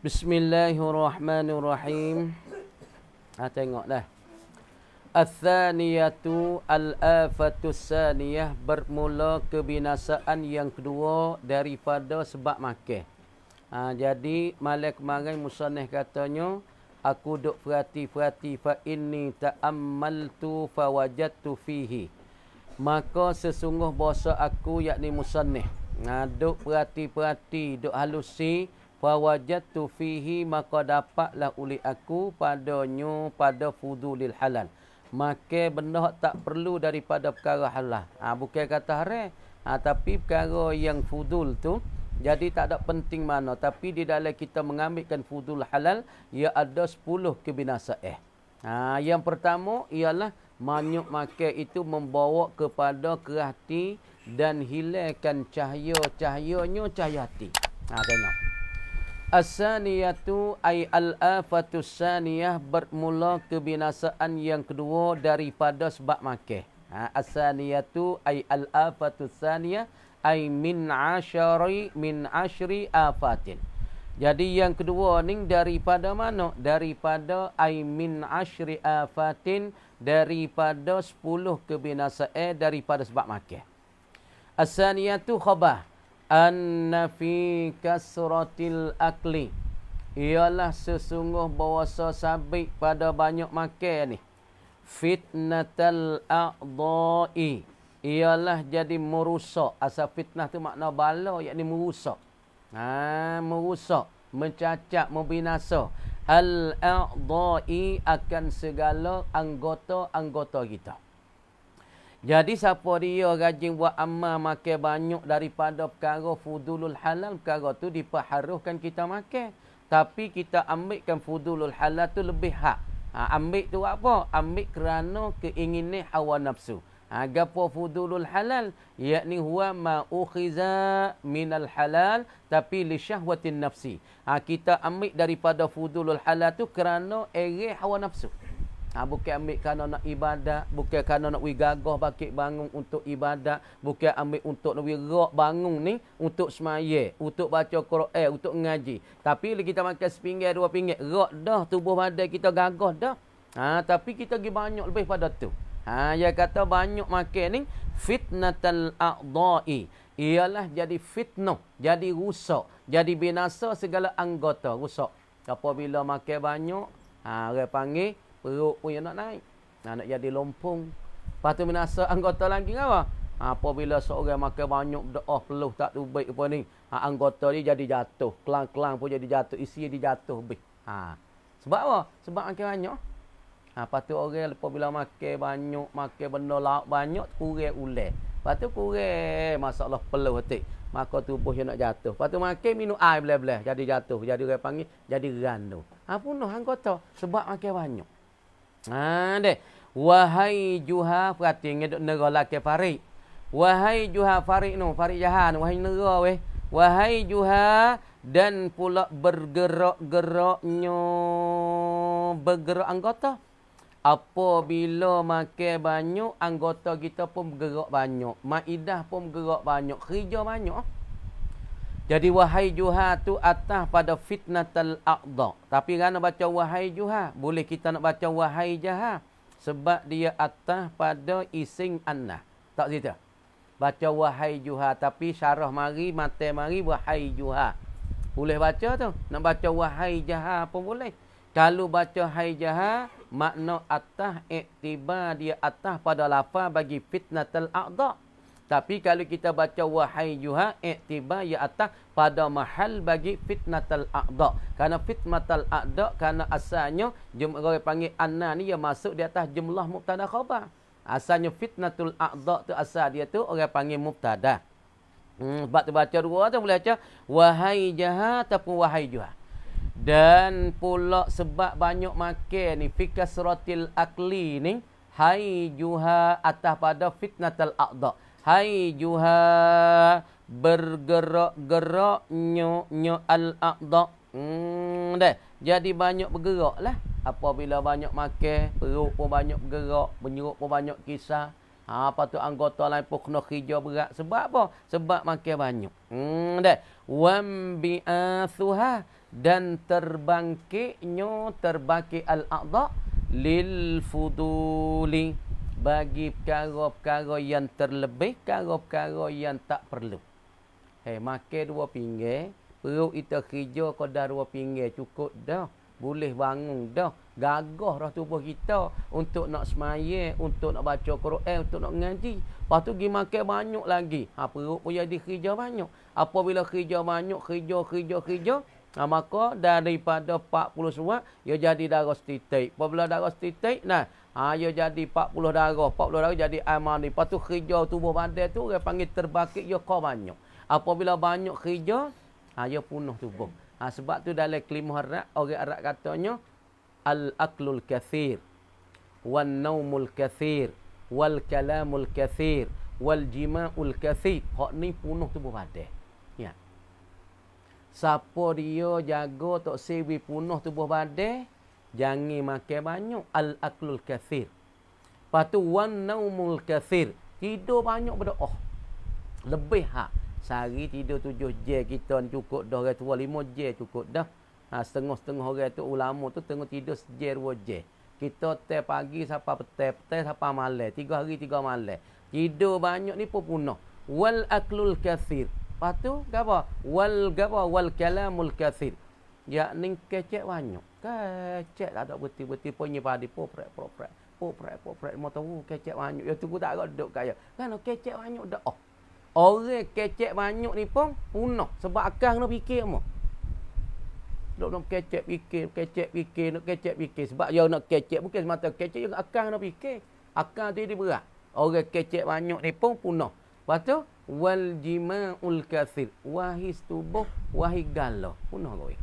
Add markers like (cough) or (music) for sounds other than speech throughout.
Bismillahirrahmanirrahim. Ha tengoklah. Al-thaniyatu al-afatus saniyah bermula kebinasaan yang kedua daripada sebab makan. Ha, jadi malam kemarin musanneh katanya aku duk perhati-perhati fa inni ta'ammaltu fa wajadtu fihi. Maka sesungguh bahasa aku yakni musanneh. Ah, ha duk perhati-perhati duk halusi -perhati, fawajattu fihi maka dapatlah oleh aku padanya pada fudulil halal maka benda tak perlu daripada perkara halal ah ha, bukan kata haram ha, tapi perkara yang fudul tu jadi tak ada penting mana tapi di dalam kita mengambilkan fudul halal ia ada 10 kebinasaan eh. ha, yang pertama ialah manyuk makan itu membawa kepada kerah dan hilangkan cahaya-cahayanya cahaya hati ha, tengok As-saniyatu ay al-afatus saniyah bermula kebinasaan yang kedua daripada sebab makih. Ha, As-saniyatu ay al-afatus saniyah ay min asyari min asyri afatin. Jadi yang kedua ni daripada mana? Daripada ay min asyri afatin daripada sepuluh kebinasaan daripada sebab makih. As-saniyatu khabah anna fi kasratil akli ialah sesungguh bahawa sabik pada banyak makan ni fitnatal adai ialah jadi merusak asal fitnah tu makna bala yakni merusak ha merusak mencacat membinasa al adai akan segala anggota-anggota kita jadi siapa dia rajin buat amal makan banyak daripada perkara fudulul halal, perkara tu diperharuhkan kita makan. Tapi kita ambilkan fudulul halal tu lebih hak. Ha, ambil tu apa? Ambil kerana keinginan hawa nafsu. Agapo ha, fudulul halal yakni huwa ma ukhiza al halal tapi li syahwatin nafsi. Ha, kita ambil daripada fudulul halal tu kerana ere hawa nafsu. Ha, bukan ambil kerana nak ibadat. Bukan kerana nak wigagah bakit bangun untuk ibadat. Bukan ambil untuk nak wigak bangun ni. Untuk semaya. Untuk baca Quran. Untuk ngaji. Tapi kita makan sepinggir dua pinggir. Rok dah tubuh badan kita gagah dah. Ha, tapi kita pergi banyak lebih pada tu. Ha, dia kata banyak makan ni. Fitnatal a'da'i. Ialah jadi fitnah. Jadi rusak. Jadi binasa segala anggota. Rusak. Apabila makan banyak. Ha, dia panggil Perut pun yang nak naik. Nah, nak jadi lompong. Lepas tu minasa anggota lagi apa? Ha, apabila seorang makan banyak berdoa oh, peluh tak tu baik apa ni. Ha, anggota dia jadi jatuh. Kelang-kelang pun jadi jatuh. Isi dia jatuh Ha. Sebab apa? Sebab makan banyak. Ha, lepas tu orang apabila makan banyak, makan benda lauk banyak, kurang ulang. Lepas tu kurang masalah peluh hati. Maka tubuh yang nak jatuh. Lepas tu makan minum air boleh-boleh Jadi jatuh. Jadi orang panggil, jadi ranu. Ha, punuh anggota. Sebab makan banyak. Ah, ha, deh. Wahai juha perhati ngedok nera laki Farid. Wahai juha Farid, nu Farid jahan wahai nera weh. Wahai juha dan pula bergerak-geraknya bergerak anggota. Apabila makan banyak anggota kita pun bergerak banyak, maidah pun bergerak banyak, kerja banyak. Ha? Jadi wahai juha tu atah pada fitnatul aqda. Tapi kan nak baca wahai juha, boleh kita nak baca wahai jaha sebab dia atah pada ising anna. Tak cerita. Baca wahai juha tapi syarah mari mate mari wahai juha. Boleh baca tu. Nak baca wahai jaha pun boleh. Kalau baca hai jaha makna atas iktibar dia atah pada lafaz bagi fitnatul aqda. Tapi kalau kita baca wahai juha iktibar ya atas pada mahal bagi fitnatal a'dha. Karena fitnatal a'dha karena asalnya orang panggil anna ni ya masuk di atas jumlah mubtada khabar. Asalnya fitnatul a'dha tu asal dia tu orang panggil mubtada. Hmm, sebab tu baca dua tu boleh baca wahai jaha ataupun wahai juha. Dan pula sebab banyak makan ni fikasratil akli ni hai juha atas pada fitnatal a'dha. Hai juha bergerak-gerak nyok nyok al aqda. Hmm dah. Jadi banyak bergerak lah. Apabila banyak makan, perut pun banyak bergerak, menyerup pun banyak kisah. Ha, apa tu anggota lain pun kena hijau berat. Sebab apa? Sebab makan banyak. Hmm dah. Wan bi'athuha dan terbangkitnya terbaki al-aqda lil fuduli bagi perkara-perkara yang terlebih, perkara-perkara yang tak perlu. Hei, makan dua pinggir, perut kita kerja kau dah dua pinggir, cukup dah. Boleh bangun dah. Gagah dah tubuh kita untuk nak semaya, untuk nak baca Quran, untuk nak ngaji. Lepas tu pergi makan banyak lagi. Ha, perut pun jadi kerja banyak. Apabila kerja banyak, kerja, kerja, kerja. Ha, maka daripada 40 suat, ia jadi darah setitik. Apabila darah setitik, nah, ha, ia jadi 40 darah 40 darah jadi air mandi lepas tu kerja tubuh badan tu dia panggil terbakit ia kau banyak apabila banyak kerja ha, ia punuh tubuh ha, sebab tu dalam kelima harap orang harap katanya al-aklul kathir wal-naumul kathir wal-kalamul kathir wal-jima'ul kathir hak ni punuh tubuh badan ya siapa dia jaga tak sewi punuh tubuh badan Jangan makan banyak al-aklul kathir. Lepas tu, wan-naumul kathir. Tidur banyak pada oh. Lebih ha, Sehari tidur tujuh je kita cukup dah. Orang tua lima je cukup dah. Ha, Setengah-setengah orang tu ulama tu tengah tidur je dua je. Kita teh pagi sampai petai. Petai sampai malam. Tiga hari tiga malam. Tidur banyak ni pun punah. Wal-aklul kathir. Lepas tu, apa? Wal-gapa? Wal-kalamul kathir. Yakni kecek banyak kecek lah tak berti-berti pun ni padi popre popre. prek prek pun prek mau tahu oh, kecek banyak ya tunggu tak kau duduk kaya kan oh, kecek banyak dah oh orang kecek banyak ni pun punah sebab akang nak fikir mu Dok nak kecek fikir kecek fikir nak kecek fikir sebab dia ya nak kecek bukan semata kecek yang akang nak fikir Akang tu dia berat orang kecek banyak ni pun punah lepas tu wal jima'ul kathir wahis tubuh wahigallah punah kau ni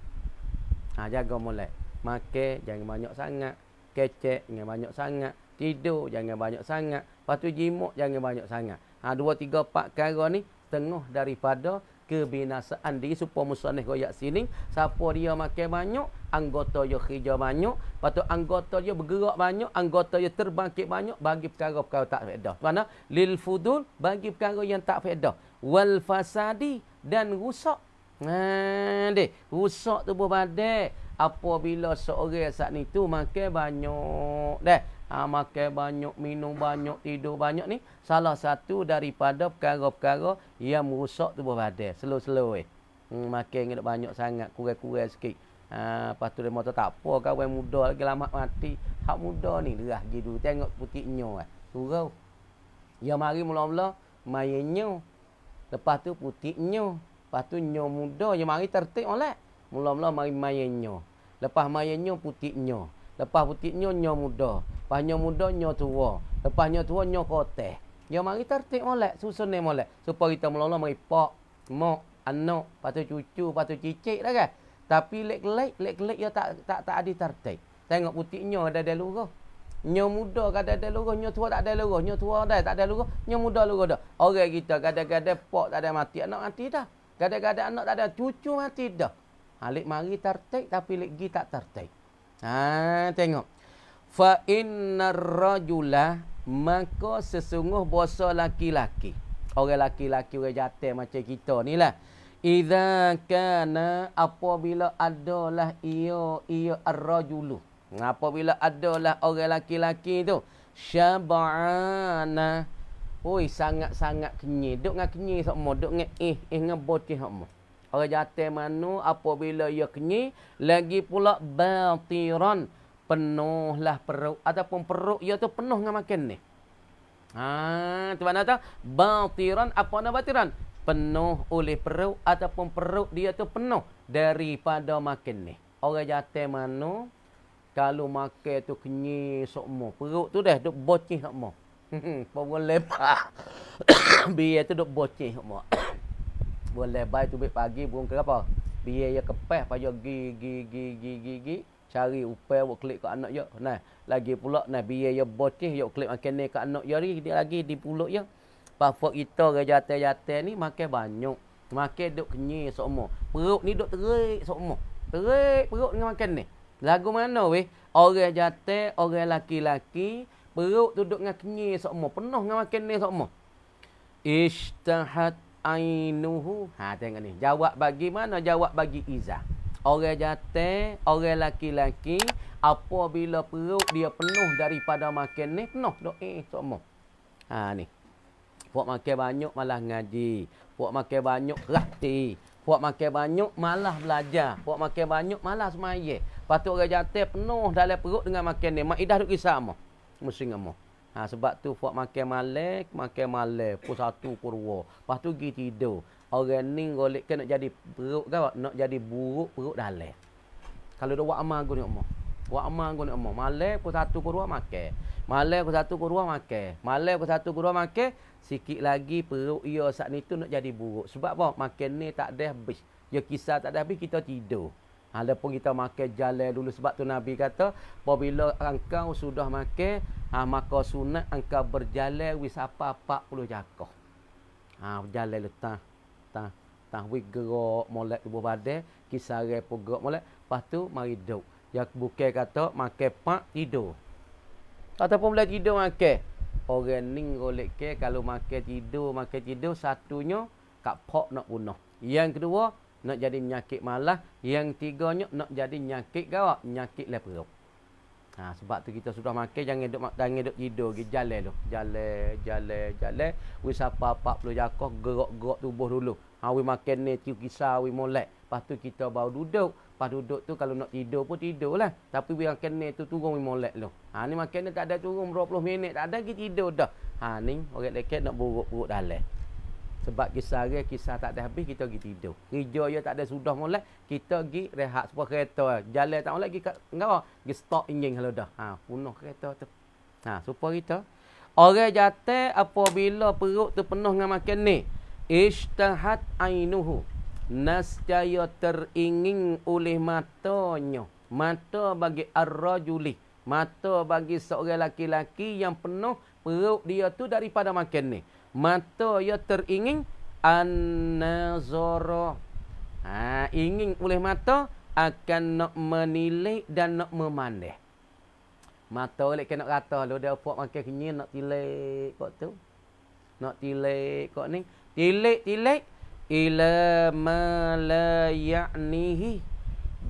Ha, jaga mulai. Makan jangan banyak sangat. Kecek jangan banyak sangat. Tidur jangan banyak sangat. Lepas tu jimuk jangan banyak sangat. Ha, dua, tiga, empat kara ni. Tengah daripada kebinasaan diri. Supaya musanih koyak sini. Siapa dia makan banyak. Anggota dia kerja banyak. Lepas tu anggota dia bergerak banyak. Anggota dia terbangkit banyak. Bagi perkara-perkara tak fedah. Mana? Lil fudul. Bagi perkara yang tak fedah. Wal fasadi. Dan rusak. Ha, deh. Rusak tu berbadai apabila seorang saat ni tu makan banyak deh ha, makan banyak minum banyak tidur banyak ni salah satu daripada perkara-perkara yang merosak tubuh badan slow-slow eh hmm, makan ngelak banyak sangat kurang-kurang sikit ha, lepas tu dia mata tak apa kawan muda lagi lama mati hak muda ni lerah gitu tengok putiknya eh surau ya mari mula-mula mayenyo lepas tu putiknya lepas tu nyo muda yang mari tertik oleh mula-mula mari mayenyo Lepas mayanya putiknya. Lepas putiknya nyo muda. Lepas nyo muda nyo tua. Lepas nyo tua nyo koteh. Ya mari tertik molek. Susun ni molek. Supaya kita melolong mari pok mak, anak, patut cucu, patut cicit dah kan. Tapi lek-lek, lek-lek ya tak tak tak ada tertik. Tengok putik nyo ada ada lurah. Nyo muda kada ada lurah, nyo tua tak ada lurah, nyo tua dah tak ada lurah, nyo muda lurah dah. Orang kita kada-kada pok tak ada mati, anak mati dah. Kada-kada anak tak ada cucu mati dah. Alik ha, mari tertik tapi lagi tak tertik. Ha tengok. Fa innar rajula maka sesungguh bahasa laki-laki. Orang laki-laki orang jatuh macam kita ni lah. Iza kana apabila adalah ia ia ar-rajulu. Apabila adalah orang laki-laki tu syabana. Oi sangat-sangat kenyi. Dok ngak kenyi sok mo, dok ngak eh eh ngak botih sok Orang jatuh mana apabila ia kenyi, lagi pula batiran penuhlah perut ataupun perut ia tu penuh dengan makan ni. Ha, tu mana tu? Batiran apa nama batiran? Penuh oleh perut ataupun perut dia tu penuh daripada makan ni. Orang jatuh mana kalau makan tu kenyi sokmo, perut tu dah duk bocih sokmo. Pemulai lepak. Biar tu duk bocih sokmo boleh tu, tubik pagi burung kelapa. Biye ya kepeh payo gi gi gi gi gi gi cari upai buat klik ke anak ya. Nah, lagi pula nah biye ya bocih yok klik makan ni ke anak ya ri dia lagi di puluk ya. Pafok kita gejate-jate ni makan banyak. Makan duk kenyi sokmo. Perut ni duk terik sokmo. Terik perut dengan makan ni. Lagu mana weh? Orang jate, orang laki-laki perut tu duk dengan kenyi sokmo. Penuh dengan makan ni sokmo. Ishtahat ainuhu. Ha tengok ni. Jawab bagaimana? Jawab bagi izah. Orang jantan, orang laki-laki apabila perut dia penuh daripada makan ni penuh dok eh sama. Ha ni. Puak makan banyak malah ngaji. Puak makan banyak rahti. Puak makan banyak malah belajar. Puak makan banyak malah semaya. Patut orang jantan penuh dalam perut dengan makan ni. Mak idah duk risau sama. Mesti ngamuk. Ha, sebab tu buat makan malam, makan malam, pukul satu kurwa. Lepas tu pergi tidur. Orang ni golek kan nak jadi buruk kan? Nak jadi buruk, buruk dalam. Kalau dia buat amal guna Allah. Buat amal guna Allah. Malam pukul satu kurwa makan. Malam pukul satu kurwa makan. Malam pukul satu kurwa makan. Sikit lagi perut ia saat ni tu nak jadi buruk. Sebab apa? Makan ni tak ada habis. Ya kisah tak ada habis, kita tidur. Ada pun kita makan jalan dulu sebab tu Nabi kata apabila engkau sudah makan ha, maka sunat engkau berjalan wis apa 40 jakah. Ha berjalan letah tah tah wi gerak molek tubuh badan kisaran pun gerak molek lepas tu mari duduk. Ya buke kata makan pak tidur. Ataupun boleh tidur makan. Orang ning golek ke kalau makan tidur makan tidur satunya kak pok nak bunuh. Yang kedua nak jadi penyakit malas yang tiga tiganya nak jadi penyakit gawak penyakit lah perut ha, sebab tu kita sudah makan jangan hidup jangan hidup tidur ke jalan tu jalan jalan jalan we sapa 40 jakoh gerak-gerak tubuh dulu ha we makan ni tiup kisah we molek lepas tu kita baru duduk Pas duduk tu kalau nak tidur pun tidur lah tapi we makan ni tu turun we molek lo ha ni makan ni tak ada turun 20 minit tak ada kita tidur dah ha ni orang lekat nak buruk-buruk dalam sebab kisah hari kisah tak ada habis kita pergi tidur kerja dia tak ada sudah mulai kita pergi rehat sebuah kereta jalan tak molek pergi kat ngapa pergi stop enjin kalau dah ha punuh kereta tu ha supaya kita orang jatuh apabila perut tu penuh dengan makan ni ishtahat ainuhu nascaya teringin oleh matanya mata bagi ar-rajuli mata bagi seorang laki-laki yang penuh perut dia tu daripada makan ni mata ia teringin an-nazara. Ha, ingin oleh mata akan nak menilai dan nak memandai. Mata oleh kena kata lu dia puak makan kenyir nak tilik kok tu. Nak tilik kok ni. Tilik tilik ila ma la ya'nihi.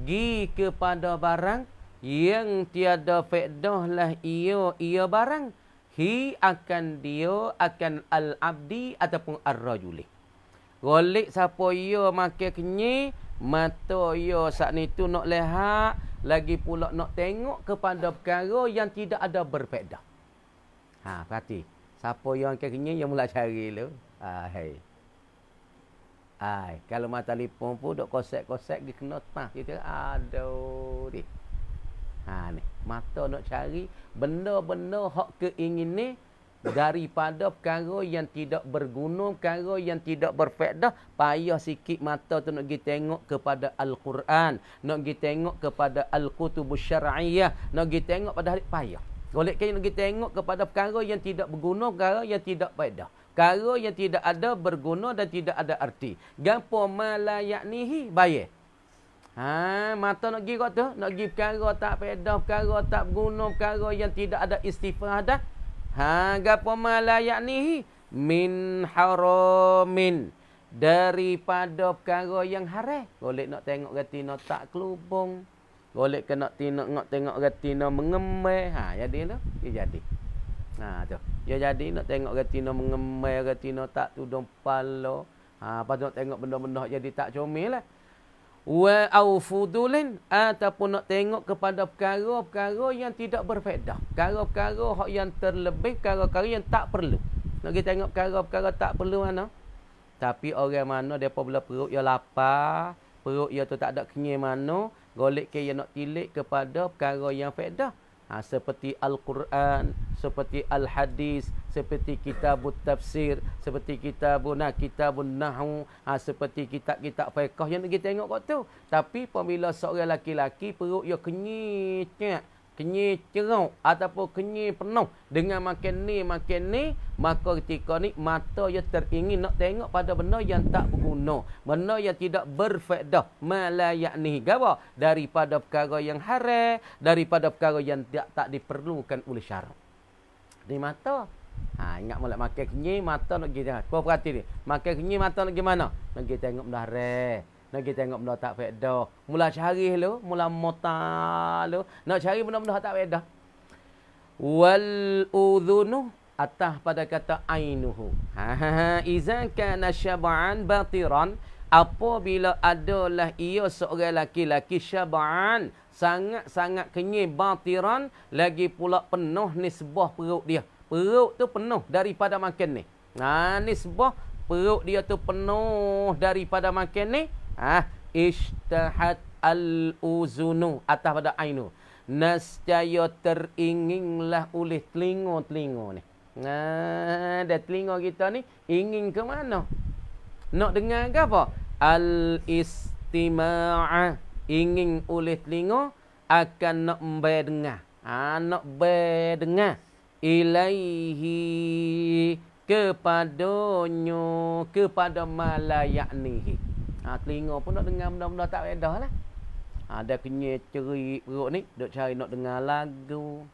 Gi kepada barang yang tiada faedah lah ia ia barang hi akan dia akan al abdi ataupun ar rajuli golik siapa ia makan kenyi mata ia saat ni tu nak lihat lagi pula nak tengok kepada perkara yang tidak ada berfaedah ha perhati siapa yang makan kenyi yang mula cari lu ha hai Ai, kalau mata telefon pun dok kosek-kosek dia kena tah gitu. Aduh. Ha ni mata nak cari benda-benda hak keinginan daripada perkara yang tidak berguna, perkara yang tidak berfaedah, payah sikit mata tu nak pergi tengok kepada Al-Quran, nak pergi tengok kepada al Kutub Syariah, nak pergi tengok pada hari payah. Oleh kerana nak pergi tengok kepada perkara yang tidak berguna, perkara yang tidak faedah. Perkara yang tidak ada berguna dan tidak ada arti. Gampang malayak nihi bayar. Ha, mata nak pergi tu, nak pergi perkara tak pedah, perkara tak berguna, perkara yang tidak ada istifah dah. Ha, gapo malayak ni? Min haramin. Daripada perkara yang haram. Boleh nak tengok retina tak kelubung. Boleh kena tengok, nak tengok retina mengemai. Ha, jadi tu. Dia jadi. Ha, tu. Dia jadi nak tengok retina mengemai, retina tak tudung palo Ha, lepas nak tengok benda-benda jadi tak comel lah wa aufudulin ataupun nak tengok kepada perkara-perkara yang tidak berfaedah perkara-perkara hak yang terlebih perkara-perkara yang tak perlu nak kita tengok perkara-perkara tak perlu mana tapi orang mana depa bila perut ia lapar perut ia tu tak ada kenyang mana golek ke yang nak tilik kepada perkara yang faedah ha, seperti al-Quran, seperti al-Hadis, seperti kitab tafsir, seperti kitab kitabun kitabun nahwu, ha, seperti kitab-kitab fiqh yang kita tengok kat tu. Tapi apabila seorang lelaki-laki perut dia kenyit, kenyi cerau ataupun kenyi penuh dengan makan ni makan ni maka ketika ni mata dia teringin nak tengok pada benda yang tak berguna benda yang tidak berfaedah malayak ni gawa daripada perkara yang haram daripada perkara yang tak tak diperlukan oleh syarak di mata ha ingat mulak makan kenyi mata nak gitu kau perhati ni makan kenyi mata nak gimana nak tengok benda haram kita tengok benda tak fedo. Mula cari lu, mula mota lu. Nak cari benda-benda tak fedo. Wal udhunu atah pada kata ainuhu. Ha ha ha. Iza kana syaba'an batiran. Apabila adalah ia seorang laki-laki syaba'an. Sangat-sangat kenyai batiran. Lagi pula penuh nisbah perut dia. Perut tu penuh daripada makin ni. Ha, nisbah perut dia tu penuh daripada makin ni. Ah, ha? ishtahat al-uzunu atas pada ainu. Nascaya teringinlah oleh telingo-telingo ni. Ha, ada telingo kita ni ingin ke mana? Nak dengar ke apa? Al-istima'a ingin oleh telingo akan nak mendengar. Ha, nak mendengar ilaihi kepadonyo kepada malayak nihi ha, telinga pun nak dengar benda-benda tak redah lah. Ada ha, kenyai cerit perut ni, duk cari nak dengar lagu,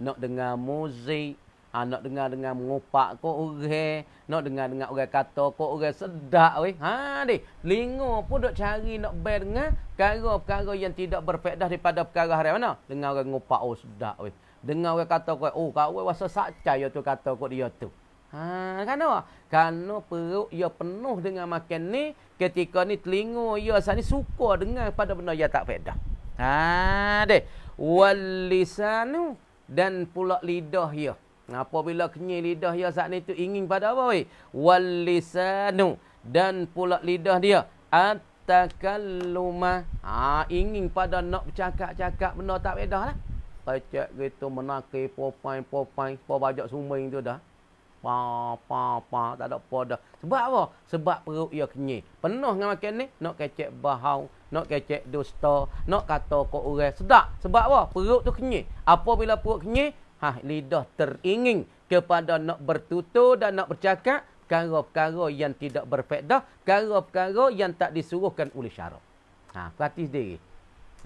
nak dengar muzik, ha, nak dengar-dengar mengupak kau orang, nak dengar-dengar orang kata kau orang sedap weh. Ha deh, telinga pun duk cari nak ber dengar perkara-perkara yang tidak berfaedah daripada perkara hari mana? Dengar orang mengupak oh sedap weh. Dengar orang kata kau, oh kau rasa sakcai oh, tu kata kau dia tu. Ha, kerana apa? Kerana perut ia ya penuh dengan makan ni, ketika ni telinga ia ya asal ni suka dengan pada benda yang tak faedah. Ha, deh. Walisanu dan pula lidah ia. Ya. Apabila kenyir lidah ia saat ni tu ingin pada apa weh? Walisanu dan pula lidah dia. At-takalluma. Ha, ingin pada nak bercakap-cakap benda tak faedah lah. Tacak gitu menakir popain-popain. Pau bajak sumbing tu dah pa pa pa tak ada apa dah. Sebab apa? Sebab perut ia kenyang. Penuh dengan makan ni, nak kecek bahau, nak kecek dusta, nak kata kok orang sedap. Sebab apa? Perut tu kenyang. Apabila perut kenyang, ha lidah teringing kepada nak bertutur dan nak bercakap perkara-perkara yang tidak berfaedah, perkara-perkara yang tak disuruhkan oleh syarak. Ha, perhati sendiri.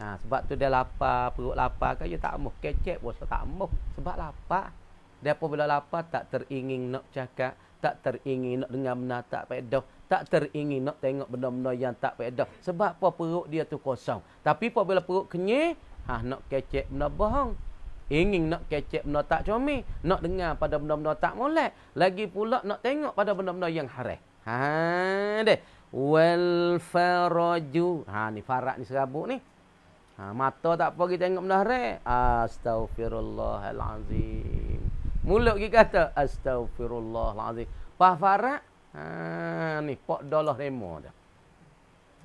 Ha, sebab tu dia lapar, perut lapar kan dia tak mau kecek, bos tak mau sebab lapar. Depa bila lapar tak teringin nak cakap, tak teringin nak dengar benda tak pedah, tak teringin nak tengok benda-benda yang tak pedah. Sebab apa perut dia tu kosong. Tapi apabila perut kenyang, ha nak kecek benda bohong. Ingin nak kecek benda tak comel, nak dengar pada benda-benda tak molek, lagi pula nak tengok pada benda-benda yang haram. Ha deh. Wal faraju. Ha ni farak ni serabut ni. Ha, mata tak pergi tengok benda haram. Astagfirullahalazim. Mulut gi kata astagfirullahalazim. Pahfara ha ni pok dolah remo dah.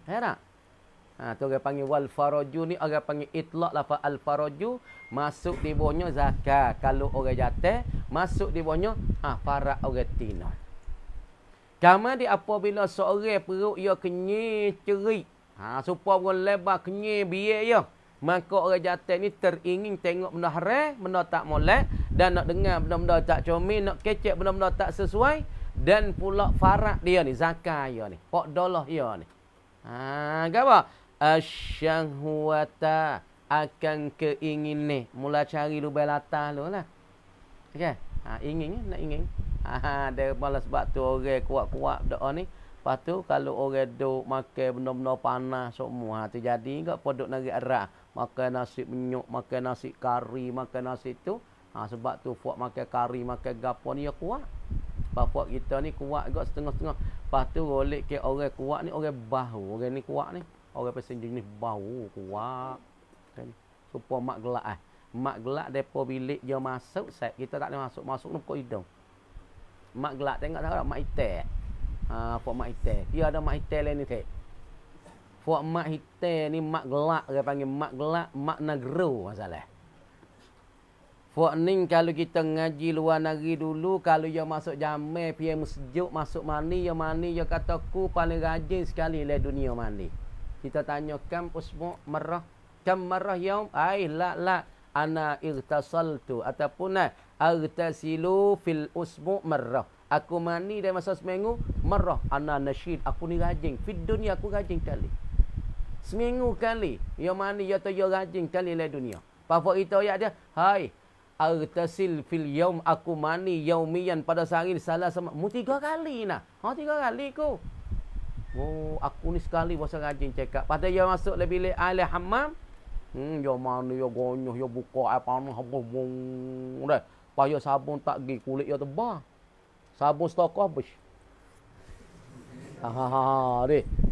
Hera. Ha tu orang panggil wal faraju ni orang panggil itlaq lafal al faraju masuk di bawahnya zakat kalau orang jatuh masuk di bawahnya ha farak orang tina. Kama di apabila seorang perut ia kenyir cerik. Ha supaya orang lebar kenyir biar ya. Maka orang jantan ni teringin tengok benda haram, benda tak molek dan nak dengar benda-benda tak comel, nak kecek benda-benda tak sesuai dan pula farak dia ni zakat dia ni, pak dolah dia ni. Ha, gapo? Asyahwata akan keingin ni mula cari lubang latah lu lah. Okey. Ha, ingin ni, nak ingin. Ha, ha dia malas sebab tu orang kuat-kuat doa ni. Lepas tu kalau orang duk makan benda-benda panas semua tu jadi enggak produk negeri Arab makan nasi menyuk, makan nasi kari, makan nasi tu. Ha, sebab tu puak makan kari, makan gapo ni ya kuat. Sebab puak kita ni kuat juga setengah-setengah. Lepas tu boleh ke orang kuat ni orang bahu. Orang ni kuat ni. Orang pesen jenis bahu kuat. Kan? So puak mak gelak eh. Mak gelak depa bilik dia masuk, set. kita tak boleh masuk. Masuk ni pokok hidung. Mak gelak tengok tak ada mak itek. Ha, puak mak itek. Dia ada mak itek lain ni tek. Fuak mak hitam ni mak gelak dia panggil mak gelak mak negro masalah. Fuak ning kalau kita ngaji luar negeri dulu kalau dia masuk jamai pi masjid masuk mani ya mani ya kataku paling rajin sekali le lah dunia mani. Kita tanya kampus mu marah kam marah yaum ai la la ana irtasaltu ataupun nah irtasilu fil usbu merah. aku mani dalam masa seminggu marah ana nasyid aku ni rajin fi dunia aku rajin kali Seminggu kali. Ya mana ya tu ya rajin kali lah dunia. Bapak itu ayat dia. Hai. Artasil fil yaum aku mani yaumian pada sehari salah sama. Mu tiga kali nak. Ha tiga kali ku. Oh, aku ni sekali puasa rajin cekak. Pada dia masuk lebih bilik ahli hamam. Hmm, ya mana ya gonyoh ya buka air panas habis bung. Dah. Payah sabun tak gi kulit ya tebal. Sabun stokoh bes. Ha ha ha. ha, ha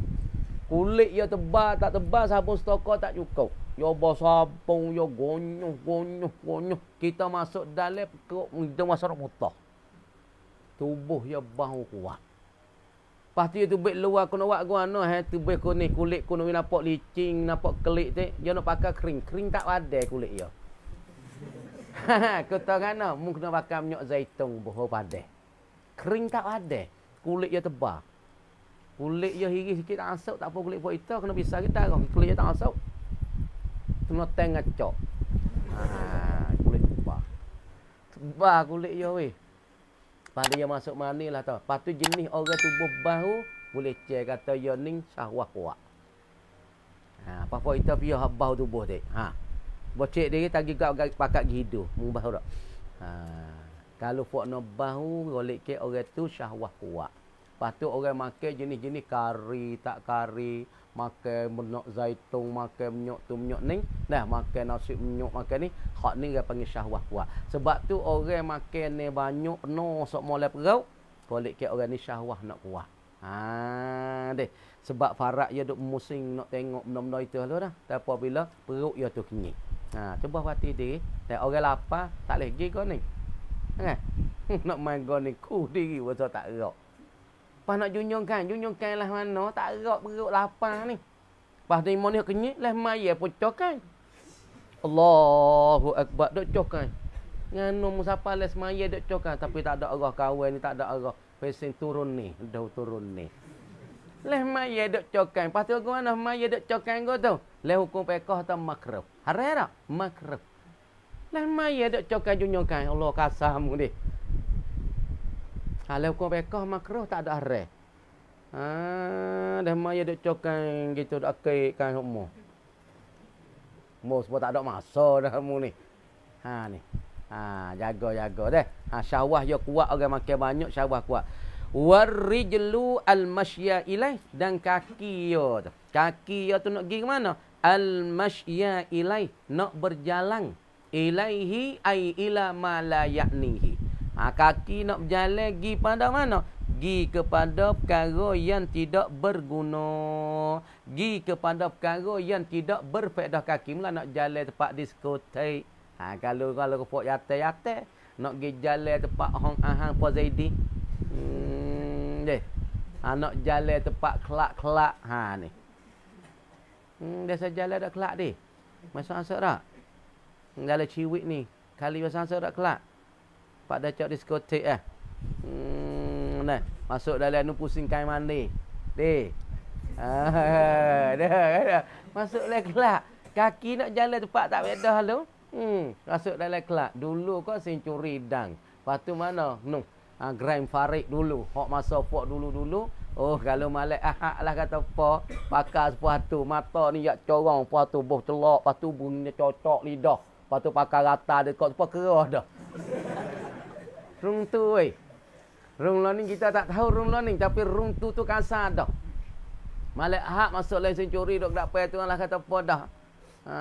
Kulit ia tebal, tak tebal, sabun stokor tak cukup. Ya bos sabun, ya gonyuh, gonyuh, gonyuh. Kita masuk dalam, kita masuk nak mutah. Tubuh ia bahu kuat. Lepas tu, tu baik luar kena buat gua no, he, eh, tu baik kuning kulit kuno nampak licin, nampak kelik tu. Dia nak pakai kering, kering tak ada kulit ia. (laughs) Kata kan mungkin nak pakai minyak zaitung, bohong padah. Kering tak ada, kulit ia tebal kulit dia hiris sikit tak asap tak apa kulit buat itu kena pisah kita kalau kulit dia tak asap semua teng ngecok ha ah, kulit bah bah kulit dia weh pada dia masuk mana lah tau patu jenis orang tubuh bahu boleh cek kata dia ni sahwah kuat ha apa apa itu dia habah tubuh dia ha bocek dia tagi gap pakat gigi mubah tak ha ah, kalau fuk no bahu golek ke orang tu sahwah kuat Lepas tu orang makan jenis-jenis kari, tak kari, makan minyak zaitun, makan minyak tu, minyak ni. Nah, makan nasi minyak, makan ni. kau ni dia panggil syahwah kuat. Sebab tu orang makan ni banyak, no, sok mulai perau. Kolek ke orang ni syahwah nak kuat. Ah ha, deh. Sebab farak ya duk musing nak tengok benda-benda itu lah dah. Tapi apabila perut ya tu kenyik. Ha, cuba hati deh, Tak orang lapar, tak boleh pergi kau ni. Ha, (laughs) nak main kau ni, ku diri pasal tak erak. Pas nak junjungkan, junjungkan lah mana, tak gerak perut lapar ni. Pas tu imam ni kenyit, lah maya pun Allahu Akbar, dok cokan. Dengan nombor siapa lah semaya dok cokan. Tapi tak ada arah kawan ni, tak ada arah. Pesin turun ni, dah turun ni. Lah maya dok cokan. Pas tu mana maya dok cokan kau tu? Lah hukum pekoh atau makrab. Harai tak? Makrab. Lah maya dok cokan junjungkan. Allah kasamu ni. Kalau hukum pekah makruh tak ada arah. Ha, dah maya dok cokan gitu dok akikkan semua. Mau semua tak ada masa dah mu ni. Ha ni. Ha jaga-jaga deh. Ha syawah yo kuat orang makan banyak syawah kuat. Warijlu al-mashya ilaih dan kaki yo tu. Kaki yo tu nak pergi ke mana? Al-mashya ilaih nak berjalan ilaihi ai ila ma ha, kaki nak berjalan pergi pada mana Gi kepada perkara yang tidak berguna Gi kepada perkara yang tidak berfaedah kaki mula nak jalan tempat diskotik ha, kalau kalau kau pok yate yate nak pergi jalan tempat hong ahang po zaidi hmm, deh ha, nak jalan tempat kelak kelak ha ni hmm, dah sejalan dah kelak deh masuk asal tak hmm, jalan ciwik ni kali masuk asal tak kelak pada cak diskotik eh. Hmm, nah, masuk dalam anu pusing kain mandi. Ni. Ha, ah, (laughs) Masuk dalam kelab. Kaki nak jalan tepat tak bedah lu. Hmm, masuk dalam kelab. Dulu kau sencuri dang. Patu mana? Nu. Ha, ah, Grand Farid dulu. Hok masa pok dulu-dulu. Oh, kalau malek ahak lah kata pok. Pakar sepuh tu. Mata ni yak corong. Pak tu buh telok. Pak tu bunyinya cocok lidah. Lepas tu pakar rata dekat tu pun kerah dah. Rung tu rung Room learning kita tak tahu room learning tapi room tu tu kasar dah. Malik hak masuk lain sencuri dok dak payah lah kata apa dah. Ha,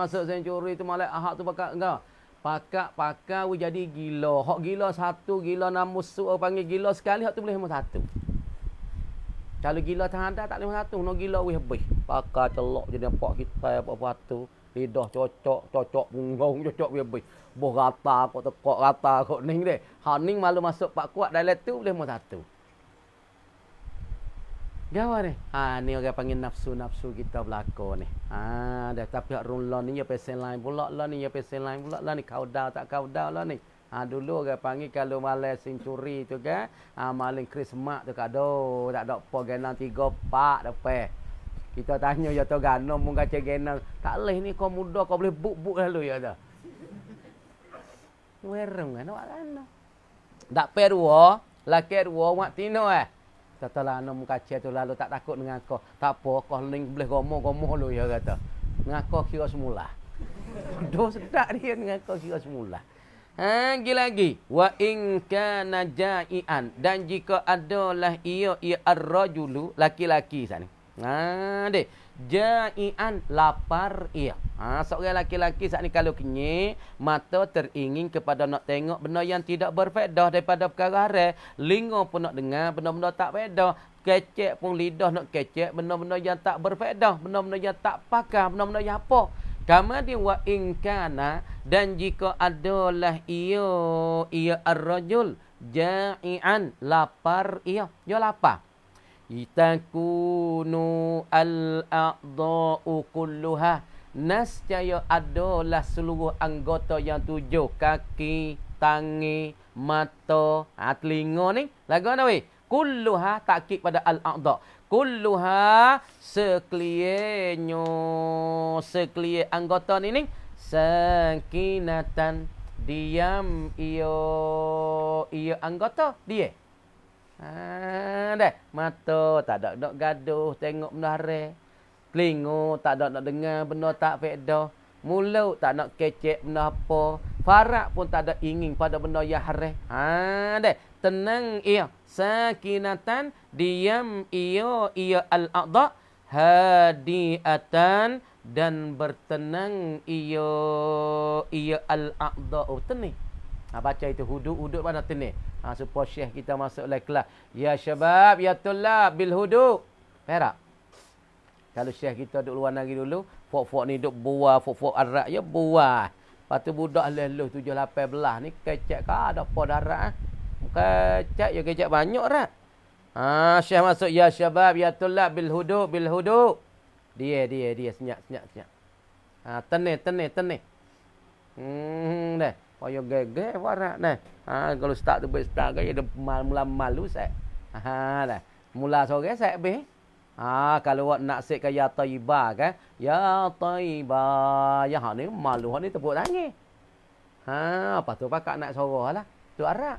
masuk sencuri tu malik hak tu pakak engkau. Pakak pakak we jadi gila. Hak gila satu gila enam musuh oh, panggil gila sekali hak tu boleh satu. Kalau gila tak ada tak boleh satu. No gila we habis. Pakak celok jadi nampak kita apa-apa tu. Lidah cocok, cocok punggung, cocok we boh rata kok tekok rata kok ning deh. Ha ning malu masuk pak kuat dalam tu boleh mu satu. Gawa ni. Ha ni orang panggil nafsu-nafsu kita berlaku ni. Ha dah tapi rulon ni ya pesen lain pula lah ni ya pesen lain pula lah ni kau dah tak kau dah lah ni. Ha dulu orang panggil kalau malas sencuri tu kan. Ha maling Christmas tu kado tak ada apa genang tiga pak dapat. Kita tanya ya tu gano mung kaca genang. Tak leh ni kau muda kau boleh buk-buk lalu ya dah. Merung kan awak kan. Tak payah dua. Laki dua, awak tino eh. Kata lah, anak muka tu lalu tak takut dengan kau. Tak apa, kau ni boleh gomong, gomong lu ya kata. Dengan kau kira semula. (laughs) Duh sedap dia dengan kau kira semula. Ha, lagi lagi. Wa inka najai'an. Dan jika adalah ia, ia ar Laki-laki sana. Ha, dek. Ja'ian lapar ia. Ha, seorang lelaki-lelaki saat ni kalau kenyi, mata teringin kepada nak tengok benda yang tidak berfaedah daripada perkara haram. Lingo pun nak dengar benda-benda tak faedah. Kecek pun lidah nak kecek benda-benda yang tak berfaedah. Benda-benda yang tak pakar. Benda-benda yang apa. Kama di wa inkana dan jika adalah ia, ia ar-rajul. Ja'ian lapar ia. Ia lapar. Itakunu al-a'da'u kulluha Nascaya adalah seluruh anggota yang tujuh Kaki, tangi, mata, atlingo ha, ni Lagu mana weh? Kulluha takik pada al-a'da' Kulluha sekliyenyo Sekliye anggota ni ni Sakinatan diam iyo iyo anggota dia Ah, ha, deh. Mata tak ada nak gaduh tengok benda haram. Telinga tak ada nak dengar benda tak faedah. Mulut tak nak kecek benda apa. Farak pun tak ada ingin pada benda yang haram. Ha deh. Tenang ia. Sakinatan diam ia ia al-aqda hadiatan dan bertenang ia ia al-aqda. Oh, tenang. Ha, baca itu huduk huduk pada tenang. Ha, Supaya syekh kita masuk oleh kelas. Ya syabab, ya tulab, bil Faham perak. Kalau syekh kita duduk luar negeri dulu, fok-fok ni duduk buah, fok-fok arak, ya buah. Lepas tu budak leh leh tujuh lapan belah ni kecek ke ada apa darat eh? Ah. Kecek ya kecek banyak rat. Ha, Syekh masuk ya syabab ya tulab bil huduk bil huduk. Dia dia dia senyap senyap senyap. Ha, tenih tenih tenih. Hmm dah payo gege warna, nah ha kalau start tu baik start gaya mal mula malu sek ha dah mula sore sek be ha kalau wak nak sek kaya taiba kan ya taiba ya ha ni malu ha ni tepuk tangan ha apa tu pakak nak lah. tu arah.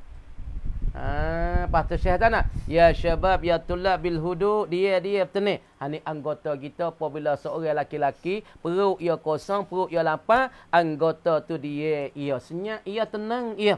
Ah, ha, Syah tak nak. Ya syabab ya tulab bil hudu dia dia betul ni. Ha, anggota kita apabila seorang lelaki laki perut ia kosong, perut ia lapar, anggota tu dia ia senyap, ia tenang, ia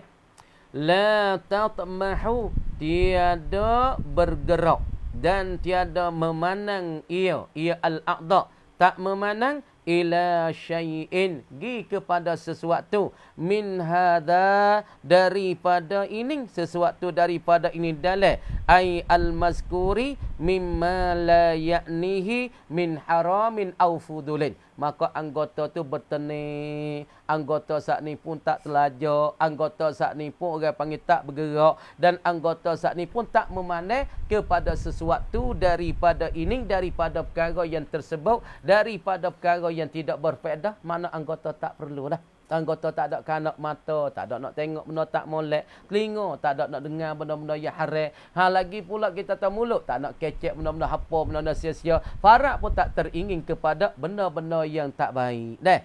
la tatmahu tiada bergerak dan tiada memanang, ia ia al-aqda tak memanang ila syai'in gi kepada sesuatu min hadza daripada ini sesuatu daripada ini dalil ai al mazkuri mimma la ya'nihi min haramin aw fudulin Maka anggota tu berteni. Anggota saat ni pun tak telajak. Anggota saat ni pun orang panggil tak bergerak. Dan anggota saat ni pun tak memandai kepada sesuatu daripada ini. Daripada perkara yang tersebut. Daripada perkara yang tidak berfaedah. Mana anggota tak perlu dah. Tuan kata tak ada kanak mata, tak ada nak tengok benda tak molek. Telinga tak ada nak dengar benda-benda yang haram. Ha lagi pula kita tak mulut, tak nak kecek benda-benda apa, benda-benda sia-sia. Farak pun tak teringin kepada benda-benda yang tak baik. Dah.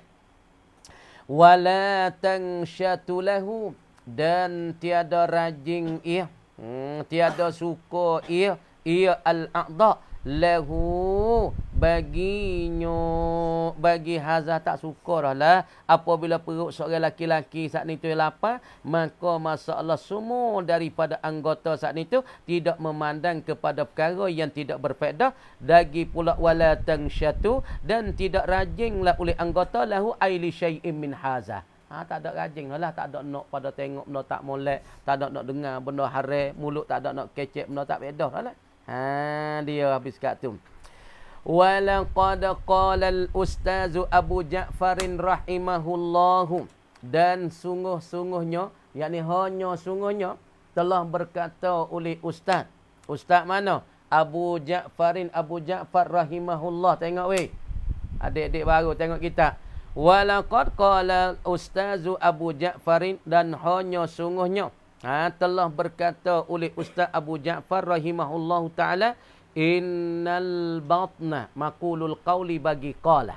Wala tangsyatu lahu dan tiada rajin ia. Hmm, tiada suka ia. Ia al-a'da' lahu bagi baginyo bagi hazah tak suka lah apabila perut seorang laki-laki saat ni tu lapar maka masalah semua daripada anggota saat ni tu tidak memandang kepada perkara yang tidak berfaedah lagi pula wala tangsyatu dan tidak rajinlah oleh anggota lahu aili syai'in min hazah Ha, tak ada rajin lah. Tak ada nak pada tengok benda tak molek. Tak ada nak dengar benda harik. Mulut tak ada nak kecek benda tak pedah lah. Ha dia habis kat tu. Walaqad qala al-ustaz Abu Ja'farin rahimahullahu dan sungguh-sungguhnya yakni hanya sungguhnya telah berkata oleh ustaz. Ustaz mana? Abu Ja'farin Abu Ja'far rahimahullah. Tengok weh. Adik-adik baru tengok kita. Walaqad qala al-ustaz Abu Ja'farin dan hanya sungguhnya ha, telah berkata oleh Ustaz Abu Ja'far rahimahullahu taala innal batna maqulul qawli bagi qala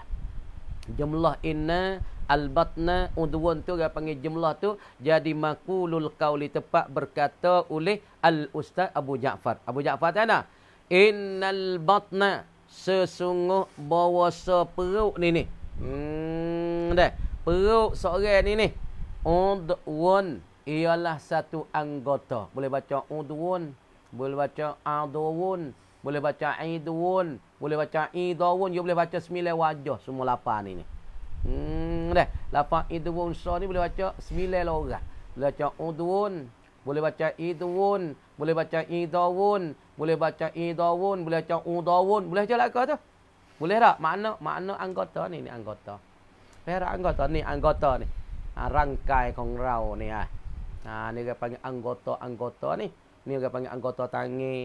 jumlah inna al batna udwun tu dia panggil jumlah tu jadi makulul qawli tepat berkata oleh al ustaz Abu Ja'far Abu Ja'far tu ana innal batna sesungguh bawasa perut ni ni hmm dah perut seorang ni ni udwun ialah satu anggota. Boleh baca udwun, boleh baca adwun, boleh baca idwun, boleh baca idawun, you boleh baca sembilan wajah semua lapan ini. Hmm, dah. Lapan idwun so ni boleh baca sembilan orang. Boleh baca udwun, boleh baca idwun, boleh baca idawun, boleh baca idawun, boleh baca udawun, boleh baca lagu tu. Boleh tak? Makna makna anggota ni ni anggota. Perak anggota ni anggota ni. Ah, rangkai kong rau ni ah. Ha ni orang panggil anggota-anggota ni. Ni orang panggil anggota tangi,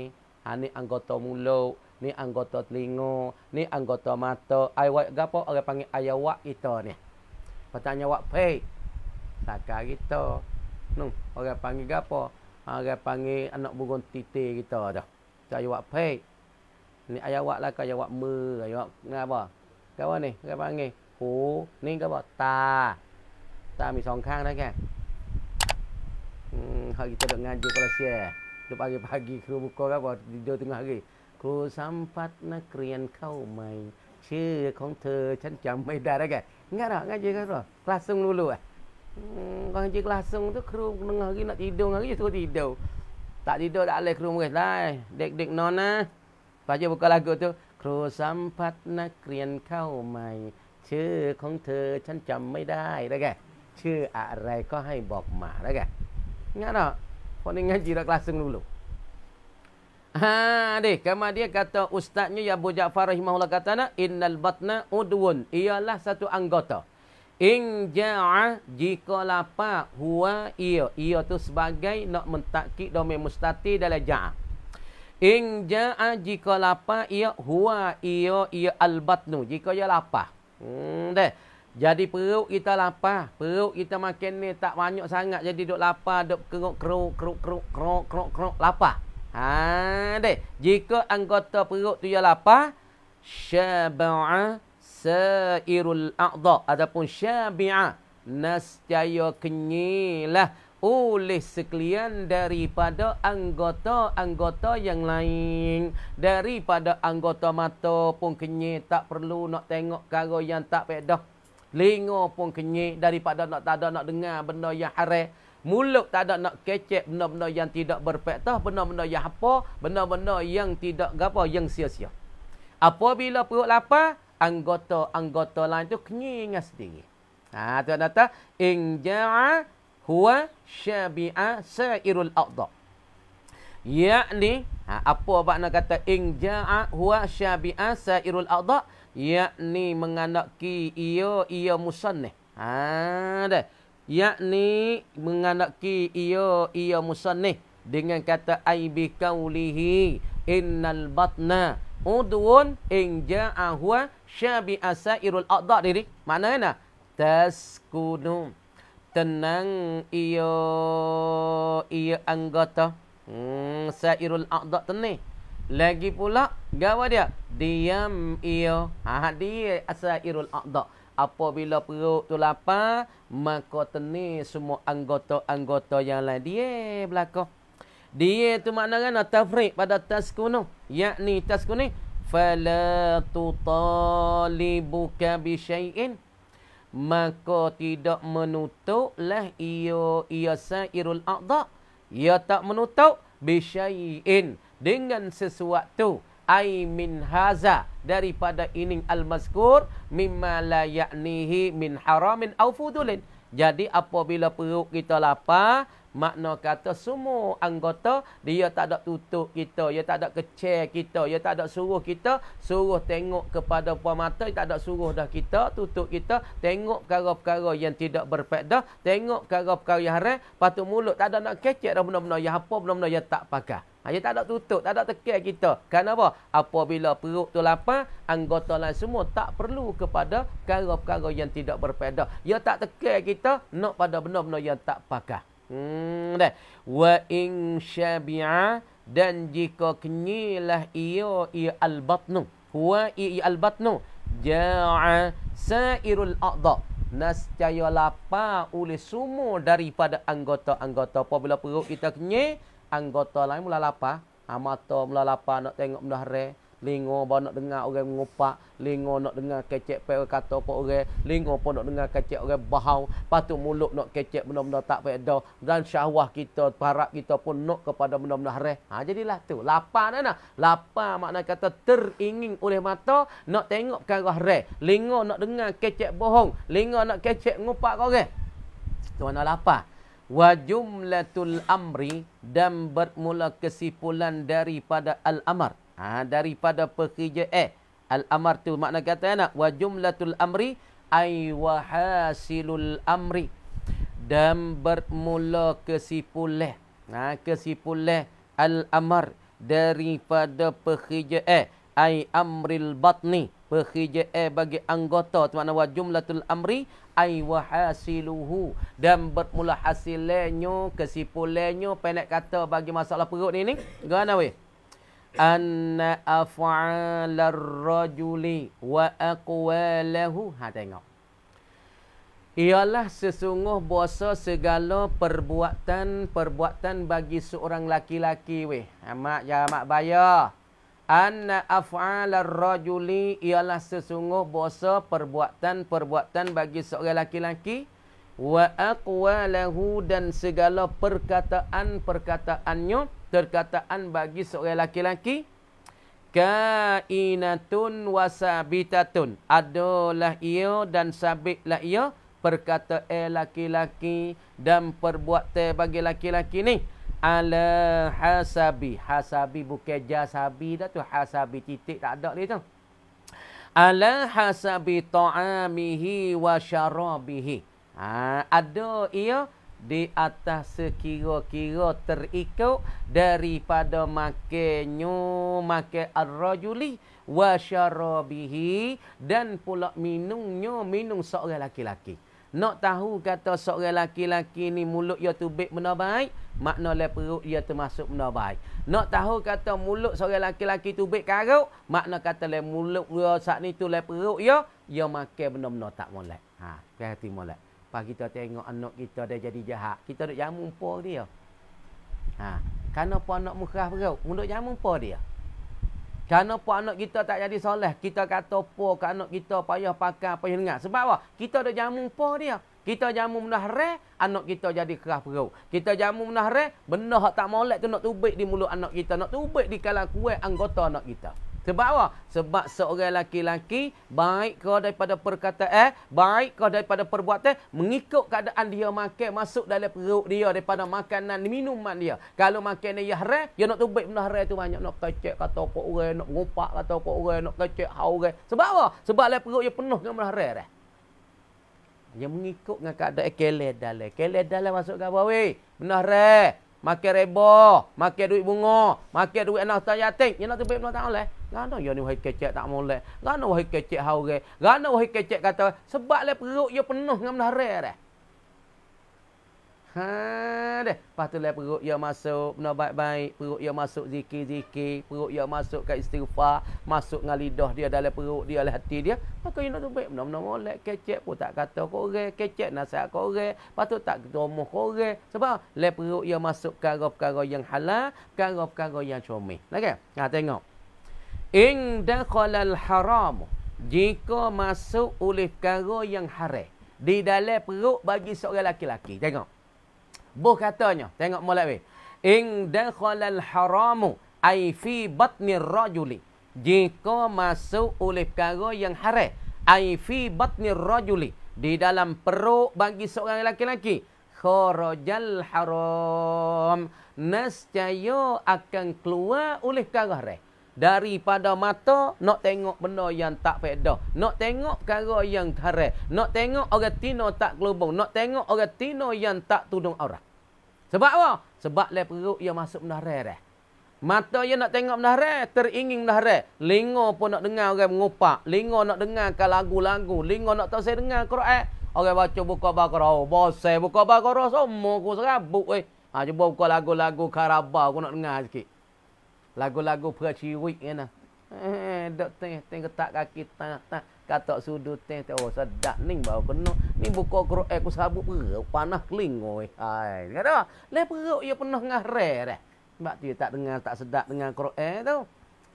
ha ni anggota mulut, ni anggota telinga, ni anggota mata. Ayat gapo orang panggil ayah wak kita ni. Pertanya wak pe. Saka kita. Nu, orang panggil gapo? Ha, orang panggil anak burung titi kita dah. Saya wak pe. Ni ayah wak lah ayah wak me, ayah wak ngapa? Gapo ni? Orang panggil hu, ni gapo? Ta. Ta mi song khang kan. Hmm, hak kita dok ngaji kalau share. Dok pagi-pagi kru buka kan buat tidur tengah hari. Kru sampat nak krian kau mai. ชื่อของเธอฉันจำไม่ได้แล้วแกงั้นหรองั้นยังไงหรอคลาสซุงรู้ๆอ่ะก่อนจะคลาสซุงทุกครูนึงเอากินตีเดียวเอากินทุกทีเดียวตัดทีเดียวได้เลยครูมึงได้เด็กๆนอนนะไปเจอบุคลากรทุกครูสัมผัสนักเรียนเข้าใหม่ชื่อของเธอฉันจำไม่ได้แล้วแกชื่ออะไรก็ให้บอกมาแล้วแก Ingat tak? Kau ni ngaji dah kelas dulu. Ha, deh. kama dia kata ustaznya Abu Ja'far rahimahullah kata nak innal batna udwun, ialah satu anggota. In ja'a jika lapar huwa ia, ia tu sebagai nak mentakik domain mustati dalam ja'a. In ja'a jika lapar ia huwa ia ia al batnu, jika ia lapar. Hmm, deh. Jadi perut kita lapar, perut kita makan ni tak banyak sangat jadi duk lapar, duk keruk keruk keruk keruk keruk keruk, keruk lapar. Ha deh, jika anggota perut tu ya lapar, syaba'a sairul a'dha ataupun syabi'a nescaya kenyilah oleh sekalian daripada anggota-anggota yang lain daripada anggota mata pun kenyil tak perlu nak tengok kalau yang tak pedah Linga pun kenyik daripada nak tak ada nak dengar benda yang haram. Mulut tak ada nak kecek benda-benda yang tidak berfaedah, benda-benda yang apa, benda-benda yang tidak apa yang sia-sia. Apabila perut lapar, anggota-anggota lain tu kenyik dengan sendiri. Ha tu kata in ja'a huwa syabi'a sa'irul a'dha. Yakni ha, apa makna kata in huwa syabi'a sa'irul a'dha? yakni mengandaki ia ia musannih ha dah yakni mengandaki ia ia musannih dengan kata aibi kaulihi innal batna udwun in ja'ahu syabi asairul adha diri maknanya taskunu tenang ia ia anggota hmm, sairul adha tenih lagi pula gawa dia diam io, Ha di asal irul aqda. Apabila perut tu lapar, maka teni semua anggota-anggota yang lain dia belaka. Dia tu makna kan tafriq pada taskunu. Yakni taskunu fala tutalibuka bi syai'in maka tidak menutuklah ia ia sairul aqda ia tak menutuk bi syai'in dengan sesuatu ai min haza daripada ini al-mazkur mimma la ya'nihi min haramin aw fudulin jadi apabila perut kita lapar makna kata semua anggota dia tak ada tutup kita dia tak ada kecil kita dia tak ada suruh kita suruh tengok kepada puan mata dia tak ada suruh dah kita tutup kita tengok perkara-perkara yang tidak berfaedah tengok perkara-perkara yang haram patut mulut tak ada nak kecek dah benda-benda yang apa benda-benda yang tak pakai Ha, dia tak ada tutup, tak ada tekel kita. Kenapa? Apabila perut tu lapar, anggota lain semua tak perlu kepada perkara-perkara yang tidak berpeda. Dia tak tekel kita nak pada benda-benda yang tak pakah. Hmm, dah. Wa in syabi'a dan jika kenyilah ia ia al-batnu. Huwa ia al-batnu. Ja'a sa'irul a'dha. Nascaya lapar oleh semua daripada anggota-anggota. Apabila perut kita kenyil, anggota lain mula lapar. Ha, mata mula lapar nak tengok benda hari. Lingo pun nak dengar orang mengupak. Lingo nak dengar kecek pek kata pun orang. Lingo pun nak dengar kecek orang bahau. Lepas tu mulut nak kecek benda-benda tak pedo. Dan syahwah kita, parak kita pun nak kepada benda-benda hari. Ha, jadilah tu. Lapar ni nak. Lapar makna kata teringin oleh mata. Nak tengok ke arah hari. Lingo nak dengar kecek bohong. Lingo nak kecek mengupak orang. tuan mana lapar wa jumlatul amri dan bermula kesimpulan daripada al amar, ha, daripada pekerja eh al amar tu makna kata nak wa jumlatul amri ai wa hasilul amri dan bermula kesimpulan ha, kesimpulan al amar daripada pekerja eh ai amril batni bekhija eh, bagi anggota tu makna jumlatul amri ai wa hasiluhu dan bermula hasilnya kesimpulannya pendek kata bagi masalah perut ni ni gana weh an af'alar rajuli wa aqwalahu ha tengok ialah sesungguh bahasa segala perbuatan-perbuatan bagi seorang laki-laki weh amak ha, ya amak bayar anna af'al rajuli ialah sesungguh bahasa perbuatan-perbuatan bagi seorang lelaki-laki wa aqwalahu dan segala perkataan-perkataannya perkataan bagi seorang lelaki-laki kainatun wasabitatun adalah ia dan sabitlah ia perkataan eh laki-laki dan perbuatan bagi laki-laki ni ala hasabi hasabi bukan jasabi dah tu hasabi titik tak ada dia tu ala hasabi ta'amihi wa syarabihi ha, ada ia di atas sekira-kira terikut daripada makainyo makan ar-rajuli wa syarabihi dan pula minumnya minum seorang laki-laki nak tahu kata seorang laki-laki ni mulut dia tu baik benda baik makna le perut dia termasuk benda baik. Nak tahu kata mulut seorang laki-laki tu baik karuk, makna kata le mulut dia saat ni tu le perut dia, dia makan benda-benda tak molek. Ha, perhati molek. Pak kita tengok anak kita dah jadi jahat. Kita nak jamu umpa dia. Ha, kerana apa anak mukhah perut, mulut jamu umpa dia. Kerana apa anak kita tak jadi soleh, kita kata apa ke anak kita payah pakai, payah dengar. Sebab apa? Kita dah jamu umpa dia. Kita jamu menahre, anak kita jadi kerah perut. Kita jamu menahre, benda yang tak molek tu nak tubik di mulut anak kita. Nak tubik di kalang kuat anggota anak kita. Sebab apa? Sebab seorang laki-laki, baik kau daripada perkataan, eh, baik kau daripada perbuatan, mengikut keadaan dia makan, masuk dalam perut dia, daripada makanan, minuman dia. Kalau makan dia hara, dia nak tubik benda hara tu banyak. Nak kecek kata kau orang, nak ngupak kata kau orang, nak kecek hau orang. Sebab apa? Sebab dalam perut dia penuh dengan benda hara. Dia mengikut dengan keadaan keleh dalam. Keleh dalam masuk ke apa weh? Benar reh. Makan reba. Makan duit bunga. Makan duit anak tak yatik. Yang nak tu baik-baik tak lah, boleh. Gana yang ni wahai kecek tak boleh. Gana wahai kecek haure. Gana wahai kecek kata. Sebab leh perut dia penuh dengan benar reh. Ha deh, lepas tu lah perut ya masuk, benar baik-baik, perut yang masuk zikir-zikir, perut yang masuk ke istighfar, masuk dengan lidah dia dalam perut dia, dalam hati dia. Maka you nak tu baik, benar-benar molek, kecek pun tak kata korek, kecek nasihat korek, lepas tu tak domoh korek. Sebab lah perut ya masuk karo-karo yang halal, karo-karo yang comel. Lagi, ha, tengok. In dakhalal haram, jika masuk oleh karo yang haram. Di dalam perut bagi seorang lelaki-lelaki. Tengok. Boh katanya, tengok mulai weh. In dakhalal haramu ai fi batni rajuli. Jika masuk oleh perkara yang haram ai fi batni rajuli di dalam perut bagi seorang lelaki-lelaki kharajal haram nescaya akan keluar oleh perkara haram daripada mata nak tengok benda yang tak faedah nak tengok perkara yang haram nak tengok orang tino tak kelubung nak tengok orang tino yang tak tudung aurat sebab apa sebab le perut yang masuk benda haram mata yang nak tengok benda haram teringin benda haram linga pun nak dengar orang mengopak lingo nak dengar lagu-lagu lingo nak tak saya dengar Quran orang baca buka baqarah oh, bosan buka baqarah semua ku serabut weh ha cuba buka lagu-lagu karabau ku nak dengar sikit lagu-lagu perciwik kan. Eh, dok teng teng ketak kaki tak tak kata sudu teng teng oh sedak ning bau kena. Ni buka kru aku eh, sabuk perut panah keling oi. Eh. Hai, kata. Le perut ia ya penuh dengan rare. Sebab tu ya tak dengar tak sedak dengan kru eh, tu.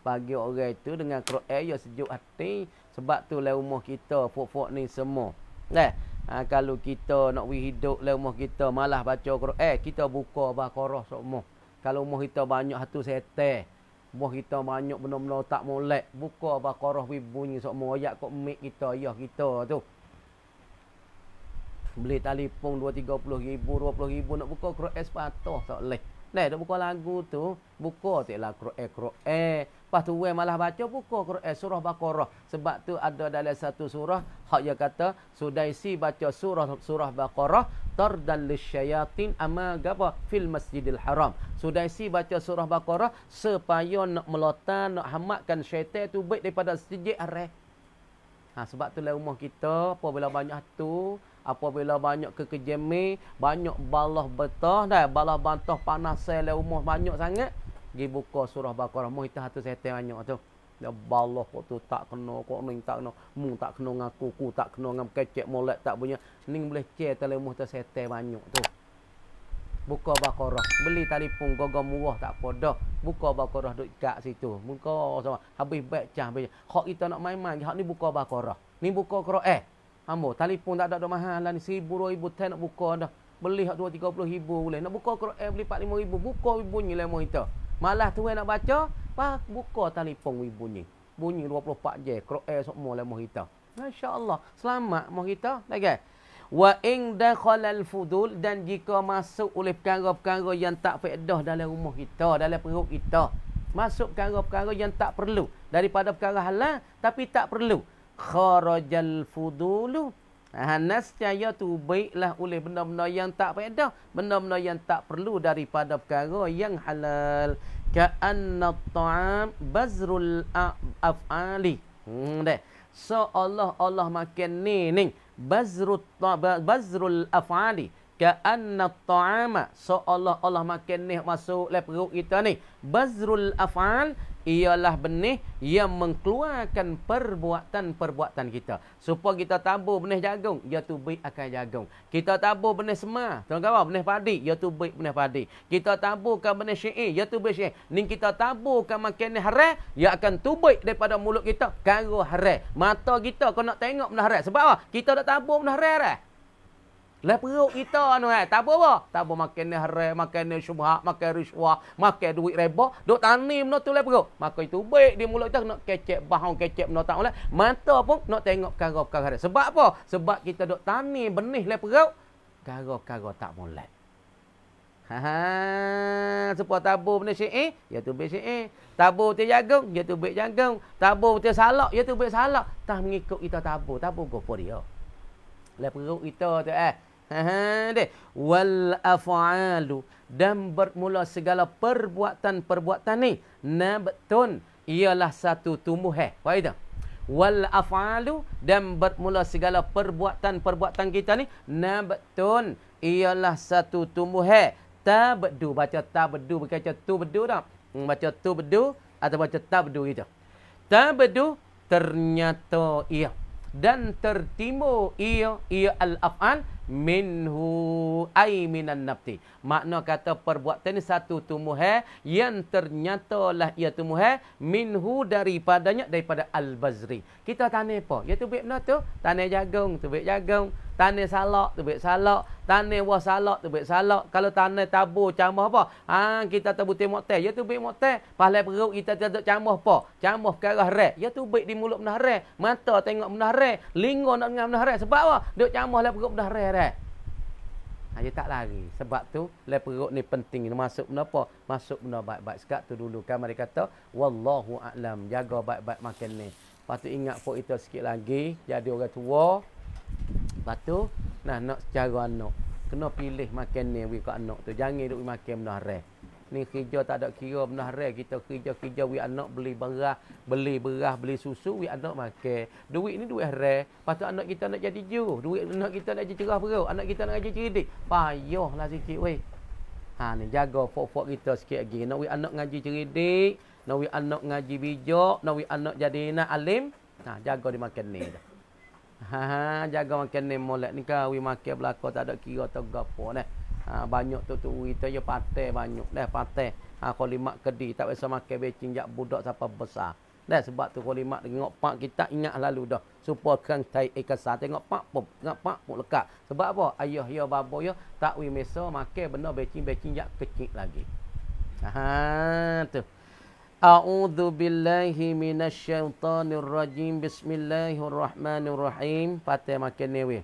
Bagi orang itu dengan kru ia ya sejuk hati. Sebab tu le rumah kita pokok ni semua. Eh, ha, kalau kita nak hidup le rumah kita malah baca kru eh kita buka bah korah semua. Kalau rumah kita banyak hatu setek. Buah kita banyak benda-benda tak molek. Buka bakarah bi bunyi sok moyak kok mik kita, ayah kita tu. Beli telefon 230 ribu, 20 ribu nak buka es patah tak leh. Nah, nak buka lagu tu, buka tu lah kruas kruas. Lepas tu weh malah baca buka es surah bakarah. Sebab tu ada dalam satu surah, hak dia kata, sudah isi baca surah surah bakarah, dan lisyayatin ama gapa fil masjidil haram. Sudaisi baca surah Baqarah supaya nak melata nak hamatkan syaitan tu baik daripada sejik arah. Ha, sebab tu lah rumah kita apabila banyak tu apabila banyak kekejemi banyak balah betah dah balah bantah panas sel lah rumah banyak sangat pergi buka surah Baqarah. mu kita hatu setan banyak tu. Ya Allah, kok tu tak kena, kok ni tak kena. Mu tak kena ngaku, ku tak kena ngam kecek molek tak punya. Ni boleh cek telemuh tu setel banyak tu. Buka bakorah, Beli telefon gaga murah tak apa. Dah. Buka bakorah duduk kat situ. Buka sama. Habis baik cah. Habis. Hak kita nak main-main. Hak ni buka bakorah, Ni buka kerok eh. Ambo, telefon tak ada-ada mahal lah ni. Seribu, dua ribu, nak buka dah. Beli hak dua, tiga puluh ribu boleh. Nak buka kerok eh. Beli empat, lima ribu. Buka ibunya lemah kita. Malah tu nak baca. Pak buka telefon wi bunyi. Bunyi 24 je. Kro'el semua lah kita. Masya Allah. Selamat mahu kita. Lagi. Wa in dakhalal fudul dan jika masuk oleh perkara-perkara yang tak faedah dalam rumah kita, dalam perut kita. Masuk perkara-perkara yang tak perlu daripada perkara halal tapi tak perlu. Kharajal fudulu. Hanas cahaya tu baiklah oleh benda-benda yang tak faedah, benda-benda yang tak perlu daripada perkara yang halal ka'anna ta'am bazrul af'ali. Hmm, So Allah Allah makan ni ni bazrul bazrul af'ali. Ka'anna ta'ama. So Allah Allah makan ni masuk lepas perut kita ni. Bazrul af'al ialah benih yang mengeluarkan perbuatan-perbuatan kita. Supaya kita tabur benih jagung, ia tubik akan jagung. Kita tabur benih sema, tuan kawan, benih padi, ia tubik benih padi. Kita taburkan benih syair, ia tubik syair. Ni kita taburkan makanan haram, ia akan tubik daripada mulut kita, karo haram. Mata kita kau nak tengok benih haram. Sebab apa? Kita dah tabur benih haram dah. Lah perut kita anu eh. Tak apa apa. Tak apa makan ni haram, makan ni syubhat, makan rishwah, makan duit riba, duk tani no tu lah perut. Maka itu baik di mulut kita nak kecek bahau kecek benda tak boleh. Mata pun nak tengok perkara-perkara. Sebab apa? Sebab kita duk tani benih lah perut. Perkara-perkara tak boleh. Ha ha. tabu tabur si eh ya tu baik syi'i. Tabur tu jagung, ya tu baik jagung. Tabur tu salak, ya tu baik salak. Tak mengikut kita tabur. Tabur kau pun dia. Lepas perut kita tu eh wal afaalu dan bermula segala perbuatan-perbuatan ni nabtun ialah satu tumbuhan faida wal afaalu dan bermula segala perbuatan-perbuatan kita ni nabtun ialah satu tumbuh tumbuhan tabdu baca tabdu baca tu bedu dah hmm, baca tu bedu atau baca tabdu gitu tabdu ternyata ia dan tertimu ia ia al afan minhu ai minan nafti makna kata perbuatan ni satu tumbuhan yang ternyata lah ia tumbuhan minhu daripadanya daripada al-bazri kita tanam apa ya tu bibna tu tanam jagung tu bib jagung Tanya salak tu baik salak. Tanya wah salak tu baik salak. Kalau tanya tabur camah apa? Ha, kita tabur temok teh. Ya tu baik mok teh. Pahlai perut kita tak camah apa? Camah ke arah rek. Ya tu baik di mulut benah rek. Mata tengok benah rek. Linggo nak dengar benah rek. Sebab apa? Duk camah lah perut benah rek rek. Ha, tak lari. Sebab tu, lah perut ni penting. Masuk benda apa? Masuk benda baik-baik. Sekat tu dulu kan mereka kata, Wallahu a'lam. Jaga baik-baik makan ni. Lepas tu ingat pun itu sikit lagi. Jadi orang tua, Lepas tu, nah nak secara anak. Kena pilih makan ni we kat anak tu. Jangan duk makan benda haram. Ni kerja tak ada kira benda haram. Kita kerja-kerja we anak beli beras, beli beras, beli susu we anak makan. Duit ni duit haram. Lepas tu anak kita nak jadi ju. Duit anak kita nak jadi cerah perut. Anak kita nak jadi cerdik. Payahlah sikit we. Ha ni jaga fok-fok kita sikit lagi. Nak we anak ngaji cerdik, nak we anak ngaji bijak, nak we anak jadi nak alim. Nah, ha, jaga dimakan ni dah. Ha, ha jaga makan ni molek ni kau wi makan belaka tak ada kira atau gapo nah. Ha banyak tu tu wi tu patah banyak dah patah. Ha kalimat kedi tak biasa makan becing jak budak siapa besar. Dah sebab tu kolimak tengok pak kita ingat lalu dah. Supakan tai ekasa eh, tengok pak pop tengok pak pop lekat. Sebab apa? Ayah ya babo ya tak wi mesa makan benda becing-becing jak kecil lagi. Ha, ha tu. A'udzu billahi minasyaitonir rajim. Bismillahirrahmanirrahim. Fatih makin ni weh.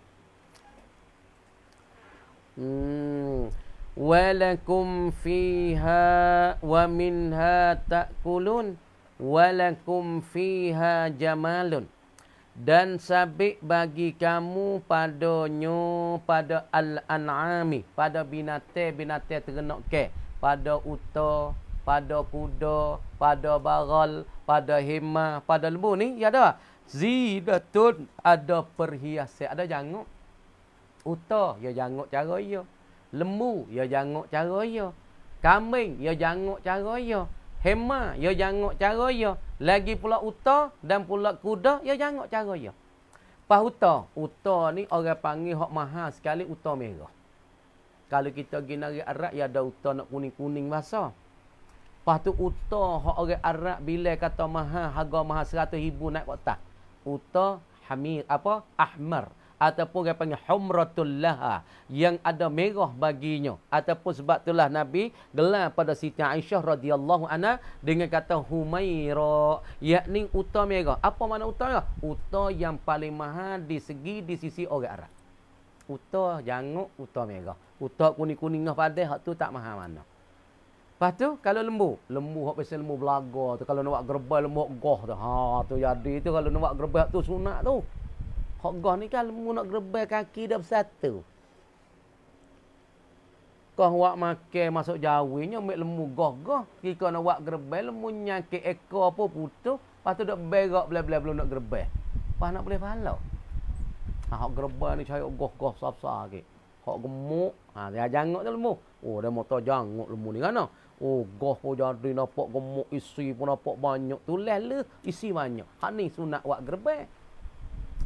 Hmm. Walakum fiha wa minha ta'kulun walakum fiha jamalun dan sabik bagi kamu padanya pada al-an'ami pada binatang-binatang ternak ke pada uto pada kuda, pada baral, pada hima, pada lembu ni ya ada zidatun ada perhiasan, ada janguk. Uta ya janguk cara ia. Ya. Lembu ya janguk cara ia. Ya. Kambing ya janguk cara ia. Ya. Hema ya janguk cara ia. Lagi pula uta dan pula kuda ya janguk cara ia. Pas uta, uta ni orang panggil hok mahal sekali uta merah. Kalau kita pergi negeri arak, ya ada uta nak kuning-kuning basah. Lepas tu utah orang Arab bila kata maha harga maha seratus ribu naik kotak. Utah hamir apa? Ahmar. Ataupun dia panggil humratul laha. Yang ada merah baginya. Ataupun sebab itulah Nabi gelar pada Siti Aisyah radhiyallahu anha dengan kata humaira. Yakni utah merah. Apa makna utah merah? Utah yang paling maha di segi di sisi orang Arab. Utah janguk utah merah. Utah kuning-kuningah padah tu tak maha mana. Lepas tu kalau lembu, lembu hok pasal lembu belaga tu kalau nak gerbal lembu goh tu. Ha tu jadi tu kalau nak gerbal tu sunat tu. Hok goh ni kan lembu nak gerbal kaki dah bersatu. Kau wak makan masuk jawinya ambil lembu goh-goh. Kika nak wak gerbal lembu nyakit ekor apa putus. Lepas tu dok berak bela-bela belum nak gerbal. Pas nak boleh palau. Ha hok gerbal ni cari goh-goh sap-sap ke. Hok gemuk. Ha dia jangok tu lembu. Oh dia motor jangok lembu ni kan. No? Oh, goh pun jadi nampak gemuk isi pun nampak banyak. Tu leh le, isi banyak. Hak ni sunat buat gerbek.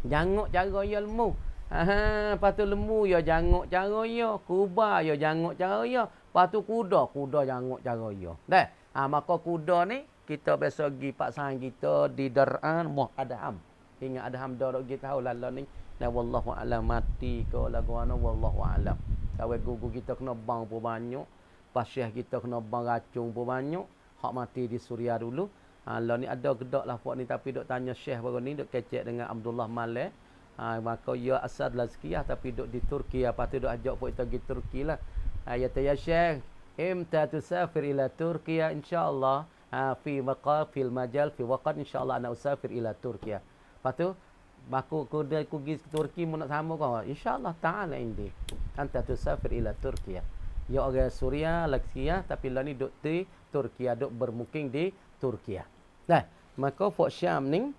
Jangok cara ya lemu. Aha, lepas tu lemu ya jangok cara ya. Kuba ya jangok cara ya. Lepas tu kuda, kuda jangok cara ya. Dah. Ha, maka kuda ni, kita biasa pergi paksaan kita di Dar'an Muh Adham. Hingga Adham Dar'an kita tahu lalu ni. Dan Wallahu'alam mati ke lagu anu Wallahu'alam. Kawai gugu kita kena bang pun banyak pasyah kita kena beracung pun banyak. Hak mati di Suria dulu. Ha, lah ni ada gedak lah puak ni tapi dok tanya syekh baru ni duk kecek dengan Abdullah Malik. Ha, maka ia ya asad lazkiyah tapi dok di Turki. Apa ha, tu dok ajak puak kita pergi Turki lah. Ha, ya tanya syekh. Imta tusafir ila Turki ya insyaAllah. Ha, fi maqa, fi majal, fi waqad insyaAllah anak usafir ila Turki ya. Patu? tu, Baku kuda kugis ke Turki mu nak sama kau. InsyaAllah ta'ala indi. Anta tusafir ila Turki ya. Ya orang Suria, Laksia tapi lah ni duk di Turki, duk bermuking di Turki. Nah, maka Fort Syam ni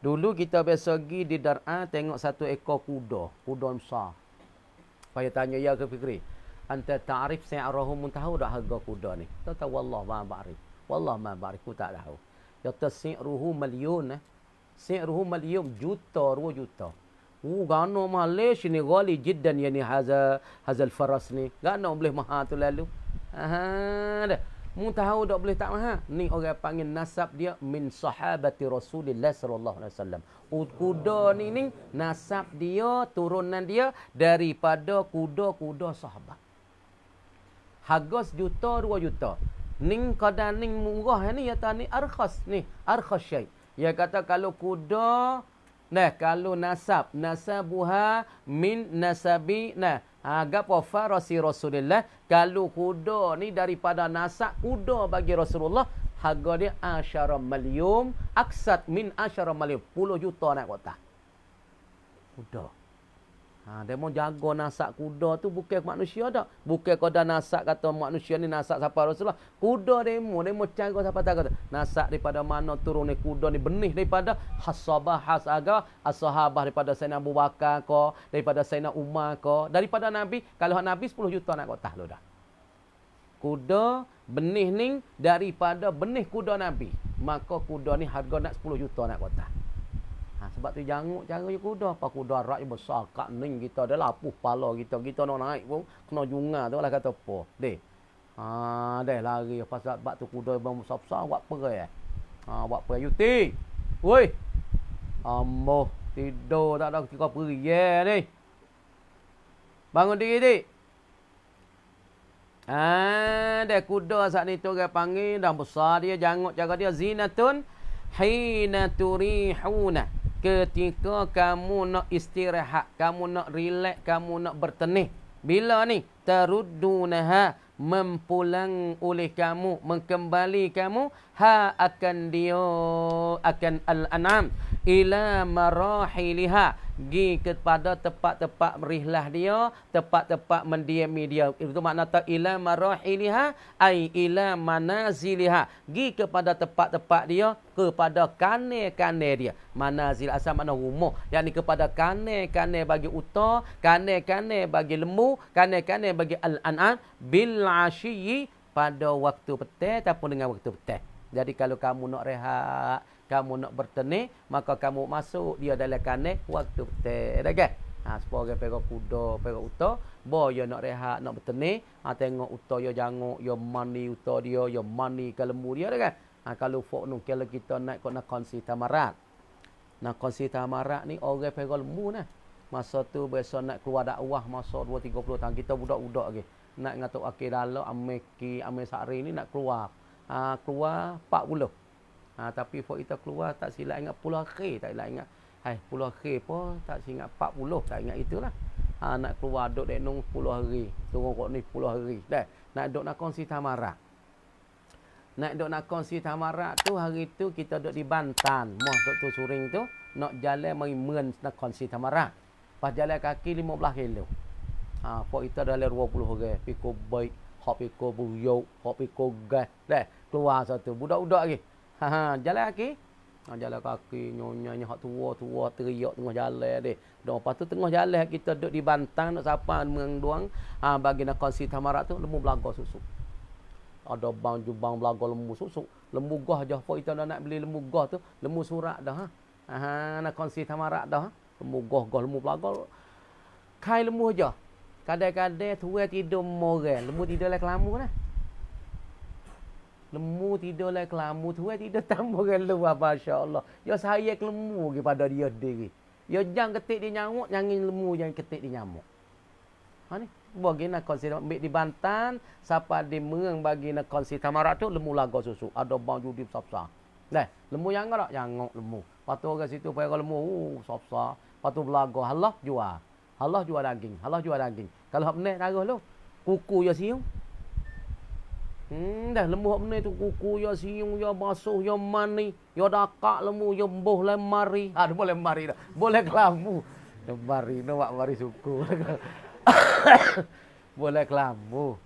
dulu kita biasa pergi di Dar'a tengok satu ekor kuda, kuda besar. Saya tanya ya ke fikri. Anta ta'rif si'arahu mun tahu dah harga kuda ni. Tak tahu wallah ma ba'rif. Wallah ma ba'rif ku tak tahu. Ya tasi'ruhu milyun. Eh. Si'ruhu milyun juta, ruwa juta ganu gana malis ni gali jiddan ya ni haza, haza faras ni. ganu boleh maha tu lalu. Aha, dah. Mu tahu tak boleh tak maha. Ni orang panggil nasab dia min sahabati rasulillah sallallahu alaihi wasallam. Kuda ni ni nasab dia turunan dia daripada kuda-kuda sahabat. Hagos juta dua juta. Ning kadang ning murah ni ya tani arkhas ni, arkhas syai. Ya kata kalau kuda Nah, kalau nasab, nasabuha min nasabi. Nah, agak apa farasi Rasulullah. Kalau kuda ni daripada nasab, kuda bagi Rasulullah. Harga dia asyara malium. Aksat min asyara malium. Puluh juta nak kota. Kuda. Ha, dia mau jaga nasak kuda tu bukan manusia tak. Bukan kuda nasak kata manusia ni nasak siapa Rasulullah. Kuda dia mau, dia mau cari siapa tak kata. Nasab daripada mana turun ni kuda ni benih daripada hasabah has agar. As-sahabah daripada Sayyidina Abu Bakar ko, daripada Sayyidina Umar ko. Daripada Nabi, kalau Nabi 10 juta nak kota lo dah. Kuda benih ni daripada benih kuda Nabi. Maka kuda ni harga nak 10 juta nak kota. Ha, sebab tu janguk cara je kuda. pak kuda rak je besar. Kak ning kita dah lapuh pala kita. Kita nak naik pun kena junga tu lah kata apa. Deh. Ha, deh lari. Pasal sebab tu kuda bang besar-besar buat perai. Eh. Ha, buat perai. Yuti. Woi. Ambo. Tidur tak ada kita perai. Yeah ni. Bangun diri ni. Ah, dia kuda saat ni tu orang panggil dan besar dia jangut cara dia zinatun hina turihuna ketika kamu nak istirahat, kamu nak relax, kamu nak bertenih. Bila ni? Terudunaha mempulang oleh kamu, mengembali kamu, ha akan dia akan al-an'am ila marahiliha gi kepada tempat-tempat merihlah dia tempat-tempat mendiami dia itu makna ta ila marahiliha ai ila manaziliha gi kepada tempat-tempat dia kepada kane-kane dia manazil asal makna rumah yakni kepada kane-kane bagi uta kane-kane bagi lembu kane-kane bagi al-an'am bil ashiyi pada waktu petang ataupun dengan waktu petang jadi kalau kamu nak rehat kamu nak bertenik maka kamu masuk dia dalam kanek waktu betul kan ha sepore pergo kuda pergo uta bo yo nak rehat nak bertenik ha tengok uta yo janguk yo mani uta dia yo mani kelemu dia kan ha kalau fok nu kalau kita naik nak konsi tamarat nak konsi tamarat ni orang pergo lemu nah masa tu biasa nak keluar dakwah masa 2 30 tahun kita budak-budak lagi nak ngatuk akil dalam ameki ame sakri ni nak keluar ha keluar 40 Ha, tapi for kita keluar tak silap ingat puluh akhir tak silap ingat. Hai puluh akhir pun tak silap ingat empat puluh tak ingat itulah. Ha, nak keluar duduk di nung puluh hari. Turun kot ni puluh hari. Dah. Nak duduk nak kongsi Tamarak, Nak duduk nak kongsi Tamarak tu hari tu kita duduk di Bantan. Moh duduk tu suring tu. Nak jalan mari men nak kongsi Tamarak, Pas jalan kaki lima belah kilo. Ha, kok kita dalam dua puluh hari. pikul baik. Hak piko buyuk. Hak piko gas. Dah. Keluar satu. Budak-budak lagi. -budak Ha ha jalan kaki. Ha jalan kaki nyonya-nyonya hak tua-tua teriak tengah jalan deh. Dan lepas tu tengah jalan kita duduk di bantang nak sapa dengan doang. Ha bagi nak konsi tamarat tu lembu belaga susu. Ada bang jubang belaga lembu susu. Lembu gah je apa kita nak beli lembu gah tu, lembu surat dah. Ha ha, ha. nak konsi tamarat dah. Ha. Lembu gah-gah lembu belaga. Kai lembu aja. Kadang-kadang tuai tidur moren, lembu tidur lek lamu nah. Kan? Lemu tidur lah kelamu tu kan tidur tambah ke luar Masya Allah. Ya saya kelemu kepada dia diri. Ya jang ketik dia nyamuk, nyangin lemu yang ketik dia nyamuk. Ha ni. Bagi nak konsi ambil di Bantan, siapa di Mereng bagi nak konsi tamarak tu, lemu lagu susu. Ada bau judi sapsa. Dah, lemu yang ngerak, nyangok lemu. Lepas tu orang situ, payah lemu, uh, sapsa. Lepas tu belagu, halah jual. Halah jual daging, halah jual daging. Kalau apa ni, taruh lu. Kuku ya siung. Hmm, dah lembu hak menai tu kuku ya siung ya basuh ya mani, ya dakak lembu ya boh lemari. Ah, ha, boleh mari dah. Boleh kelambu. Lemari ya no wak mari suku. (coughs) boleh kelambu.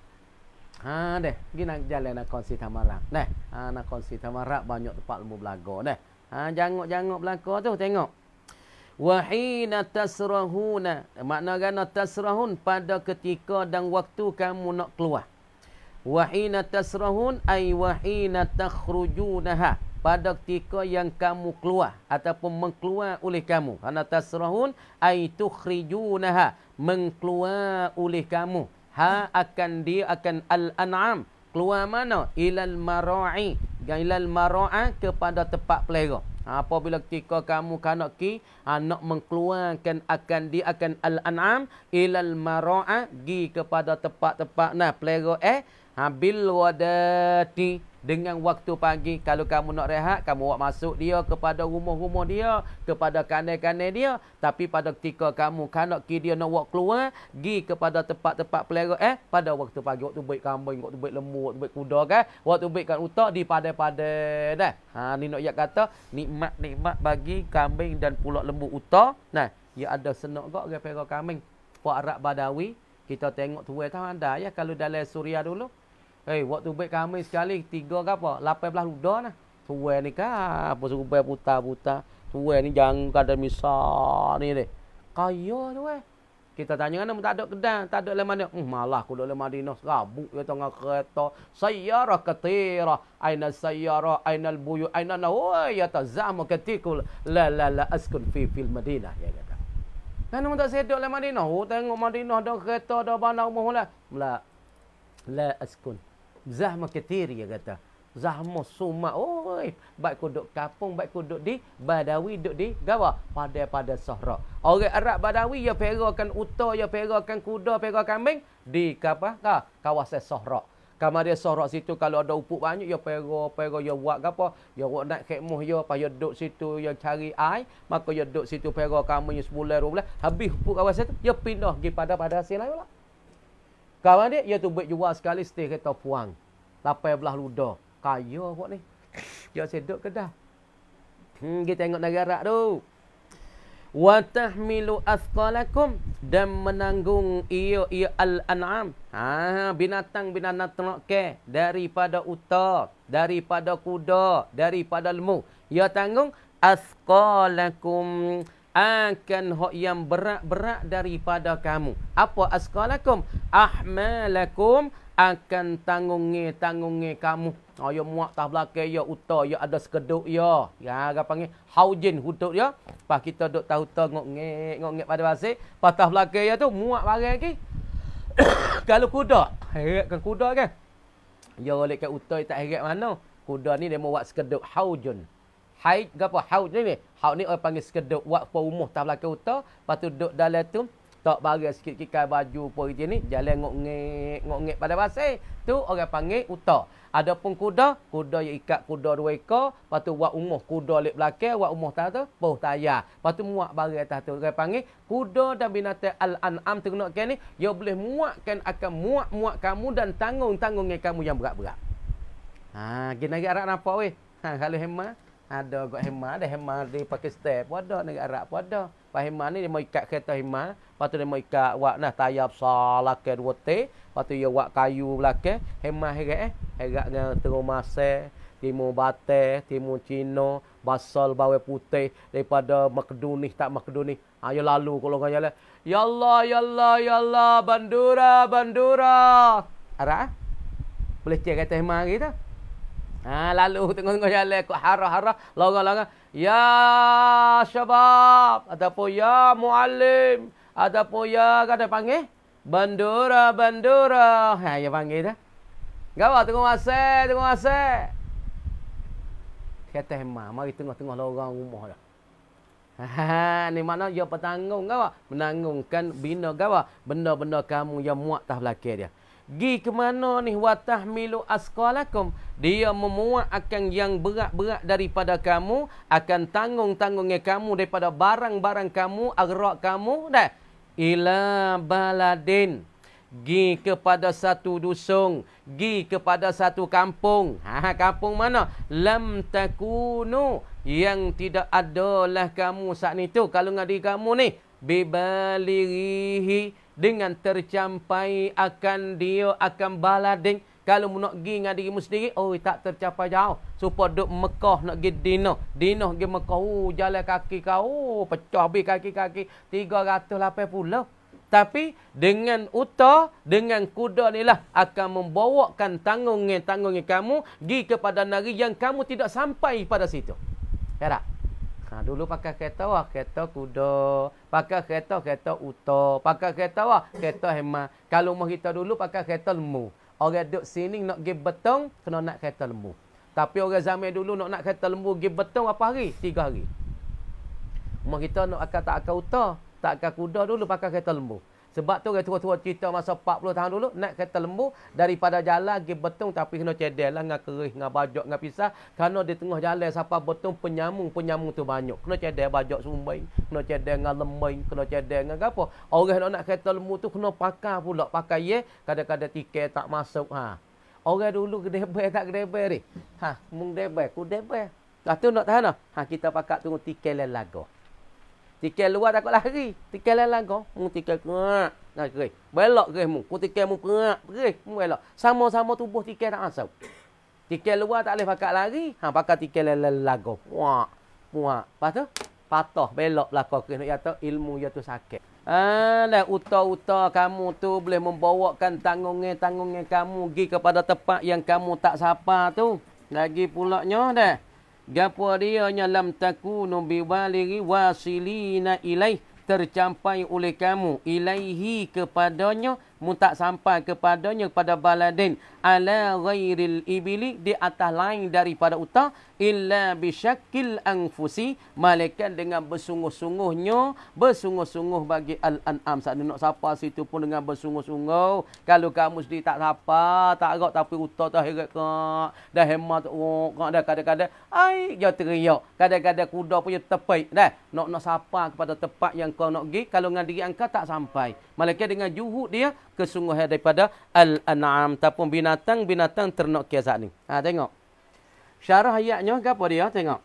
Ha deh, gini nak jalan nak konsi tamarak. Deh, ha nak konsi tamarak banyak tempat lembu belaga deh. Ha jangok-jangok belaka tu tengok. Wahina tasrahuna. Makna gana tasrahun pada ketika dan waktu kamu nak keluar. Wahina tasrahun ay wahina takhrujunaha pada ketika yang kamu keluar ataupun mengkeluar oleh kamu hana tasrahun ay tukhrijunaha mengkeluar oleh kamu ha akan dia akan al an'am keluar mana ilal mara'i ilal mara'a kepada tempat pelera ha, apabila ketika kamu kanak ki ha, nak mengeluarkan akan dia akan al an'am ilal mara'a gi kepada tempat-tempat nah pelera eh Habil wadati dengan waktu pagi kalau kamu nak rehat kamu buat masuk dia kepada rumah-rumah dia kepada kanan-kanan dia tapi pada ketika kamu kanak kiri dia nak buat keluar gi kepada tempat-tempat pelera eh pada waktu pagi waktu baik kambing waktu baik lembu waktu baik kuda kan waktu baik kan utak di pada-pada dah ha ni nak yak kata nikmat-nikmat bagi kambing dan pula lembu utak nah ia ada senok ke gapai kambing puak arab badawi kita tengok tuai tahu anda ya kalau dalam suria dulu Hei, eh, waktu baik kami sekali, tiga ke apa? Lapan belah luda lah. Tua ni kan, apa suku baik buta-buta. Tua ni jangan kada misal ni deh. Kaya tu eh. Kita tanya kan, tak ada kedai, tak ada lemah ni. Hmm, malah kuduk lemah dinas. Serabuk je ya tengah kereta. Sayara ketira. Aina sayara, aina buyu, aina na. Oh, ya ta zama ketikul. La la la askun fi fil Madinah. Ya, ya, ya. Kan orang tak sedok lemah dinas. Oh, tengok Madinah ada kereta, ada bandar rumah mula. Mula. La askun. Zahma ketir, dia kata. Zahma sumak. Oi, baik ku duduk kapung, baik ku duduk di Badawi, duduk di Gawa. Pada-pada Sahra. Orang Arab Badawi, dia ya perakan utar, dia ya perakan kuda, ya perakan kambing. Di apa? Ka, ha, kawasan Sahra. Kamar dia sorok situ kalau ada upuk banyak, ya pera, pera, ya buat apa. Ya buat nak khidmuh, ya apa, ya duduk situ, ya cari air. Maka ya duduk situ pera kamu, ya sebulan, dua bulan. Habis upuk kawasan itu ya pindah pergi pada pada hasil lain pula. Kawan dia, iaitu buat jual sekali setiap kereta puang. Lapai belah luda. Kaya buat ni. Dia sedut ke dah? Hmm, kita tengok negara tu. Wa tahmilu athqalakum dan menanggung ia ia al-an'am. Ha, binatang-binatang ternakke daripada uta, daripada kuda, daripada lembu. Ia tanggung athqalakum akan hak yang berat-berat daripada kamu. Apa askalakum? Ahmalakum akan tanggungi tanggungi kamu. Oh, ya muak tah belakang, ya utah, ya ada sekeduk, ya. Ya, agak panggil. Haujin hutuk, ya. Pas kita duduk tahu utah, ngok-ngek, pada basi. Pas tah belakang, ya tu, muak barang lagi. (coughs) Kalau kuda, heret kan kuda kan? Ya, boleh kat utah, tak heret mana. Kuda ni, dia mau buat sekeduk. Haujin haid ke apa haud ni ni haud ni orang panggil sekedok buat apa rumah tak belakang uta lepas tu duduk dalam tu tak barang sikit kikai baju politik ni jalan ngok-ngek ngok-ngek pada pasir tu orang panggil uta Adapun kuda, kuda yang ikat kuda dua ekor, lepas tu buat umuh kuda lek belakang, buat umuh tanah tu, poh tayar. Lepas tu muak barang atas tu. Kau panggil, kuda dan binatang al-an'am tergunakan kini, dia boleh muakkan akan muak-muak kamu dan tanggung-tanggungnya kamu yang berat-berat. Haa, gini-gini harap nampak weh. Haa, kalau hemat ada kat Hema, ada Hema di Pakistan pun ada, negara Arab pun ada. Pak Hema ni dia mau ikat kereta Hema, Patu dia mau ikat wak nah tayar besar lakai dua te, lepas dia wak kayu lakai, Hema herak eh, herak dengan terung masai, timur batai, timur Cina, basal bawah putih, daripada makdunih tak makdunih. Ha, ah, ya dia lalu kalau kaya lah. Ya Allah, ya Allah, ya Allah, bandura, bandura. Arak, eh? boleh cek kereta Hema lagi Ha, lalu (laughs) tengok tengok jalan ikut harah-harah, lorong-lorong. Ya syabab ataupun ya muallim ataupun ya kata panggil bandura bandura. Ha ya panggil dah. Gawa tengok masak, tengok masak. Kata hema, mari tengok tengok lorong rumah dah. Ha, ha, ni mana dia petanggung gawa menanggungkan bina gawa benda-benda kamu yang muat tah belakang dia. Gi ke mana ni milu askalakum dia memuat akan yang berat-berat daripada kamu akan tanggung-tanggungnya kamu daripada barang-barang kamu agrak kamu dah ila baladin gi kepada satu dusung gi kepada satu kampung ha, ha kampung mana lam takunu yang tidak adalah kamu saat itu kalau ngadi kamu ni bibalihi dengan tercapai akan dia akan balading. kalau mu nak gi dengan dirimu sendiri oh tak tercapai jauh supa duk Mekah nak gi dinah dinah gi Mekah oh jalan kaki kau oh, pecah habis kaki-kaki 380 tapi dengan uta dengan kuda nilah akan membawakan tanggungan-tanggungan kamu gi kepada negeri yang kamu tidak sampai pada situ ya tak? Ha, dulu pakai kereta wah, kereta kuda. Pakai kereta, kereta uta. Pakai kereta wah, kereta hemat. Kalau rumah kita dulu pakai kereta lembu. Orang duduk sini nak pergi betong, kena nak kereta lembu. Tapi orang zaman dulu nak nak kereta lembu pergi betong apa hari? Tiga hari. Rumah kita nak akan tak akan uta, tak akan kuda dulu pakai kereta lembu. Sebab tu orang tua-tua cerita masa 40 tahun dulu naik kereta lembu daripada jalan pergi betung tapi kena cedel lah dengan kerih, dengan bajok, dengan pisah. Kerana di tengah jalan siapa betung penyamung-penyamung tu banyak. Kena cedel bajok sumbing, kena cedel dengan lembing, kena cedel dengan apa. Orang nak naik kereta lembu tu kena pakar pula. Pakai ye, kadang-kadang tiket tak masuk. Ha. Orang dulu kedebe tak kedebe ni. Ha, mung debe, ku debe. Lepas tu nak tahan lah. Ha, kita pakai tunggu tiket lelaga. Tikai luar takut lari. Tikai lalang kau. Mu tikai kerak. Nah, kerak. Belok kerak mu. Ku tikai mu kerak. Kerak mu belok. Sama-sama tubuh tikai tak asal. Tikai luar tak boleh pakai lari. Ha, pakai tikai lalang lagu. Wah. Wah. Lepas tu? Patah belok belakang kerak. Ya tu ilmu ya tu sakit. Ah, uta-uta kamu tu boleh membawakan tanggungnya tanggungnya kamu pergi kepada tempat yang kamu tak sapa tu. Lagi pulaknya dah. Gapo dia nya lam takunu biwalihi wasilina ilaih tercampai oleh kamu ilaihi kepadanya mu tak sampai kepadanya kepada baladin ala ghairil ibili di atas lain daripada uta. illa bisyakil anfusi malaikat dengan bersungguh-sungguhnya bersungguh-sungguh bagi al-an'am sana nak siapa situ pun dengan bersungguh-sungguh kalau kamu sendiri tak siapa tak agak tapi uta tak heret kak dah hemat oh kak dah kadang-kadang ai dia teriak kadang-kadang kuda punya tepai dah nak nak siapa kepada tempat yang kau nak pergi kalau dengan diri angka tak sampai malaikat dengan juhud dia Kesungguhnya daripada al-an'am ataupun binatang-binatang ternak kiasat ni. Ha tengok. Syarah ayatnya apa dia? Tengok.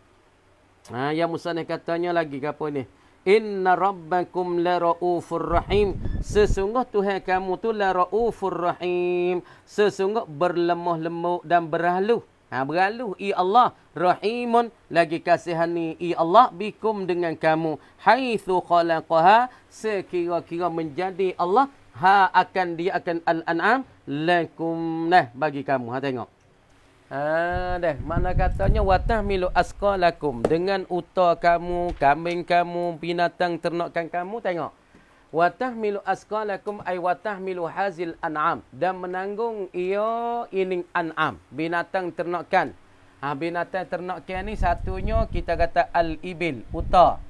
Ha yang musannaf katanya lagi apa ni? Inna rabbakum laraufur rahim. Sesungguh Tuhan kamu tu laraufur rahim. Sesungguh berlemah lembut dan berhalu. Ha berhalu i Allah rahimun lagi kasihani i Allah bikum dengan kamu haitsu khalaqaha sekira-kira menjadi Allah ha akan dia akan al-an'am lakum nah bagi kamu ha tengok ha deh mana katanya watahmilu asqalakum dengan uta kamu kambing kamu binatang ternakan kamu tengok watahmilu asqalakum ay watahmilu hazil an'am dan menanggung ia ining an'am binatang ternakan ha binatang ternakan ni satunya kita kata al-ibil uta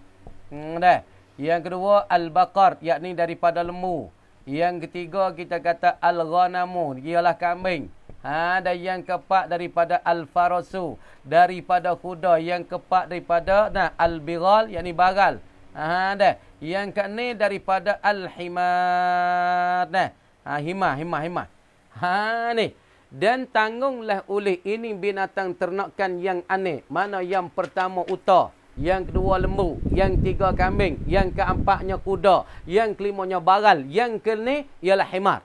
hmm deh yang kedua al-baqar yakni daripada lembu yang ketiga kita kata al-ghanamu ialah kambing. Ha dan yang keempat daripada al-farasu daripada kuda yang keempat daripada nah al-bighal yakni baral. Ha dah. Yang keenam daripada al-himar nah. Ha himar himar himar. Ha ni. Dan tanggunglah oleh ini binatang ternakan yang aneh. Mana yang pertama utah yang kedua lembu, yang tiga kambing, yang keempatnya kuda, yang kelimanya baral, yang kelima ialah himar.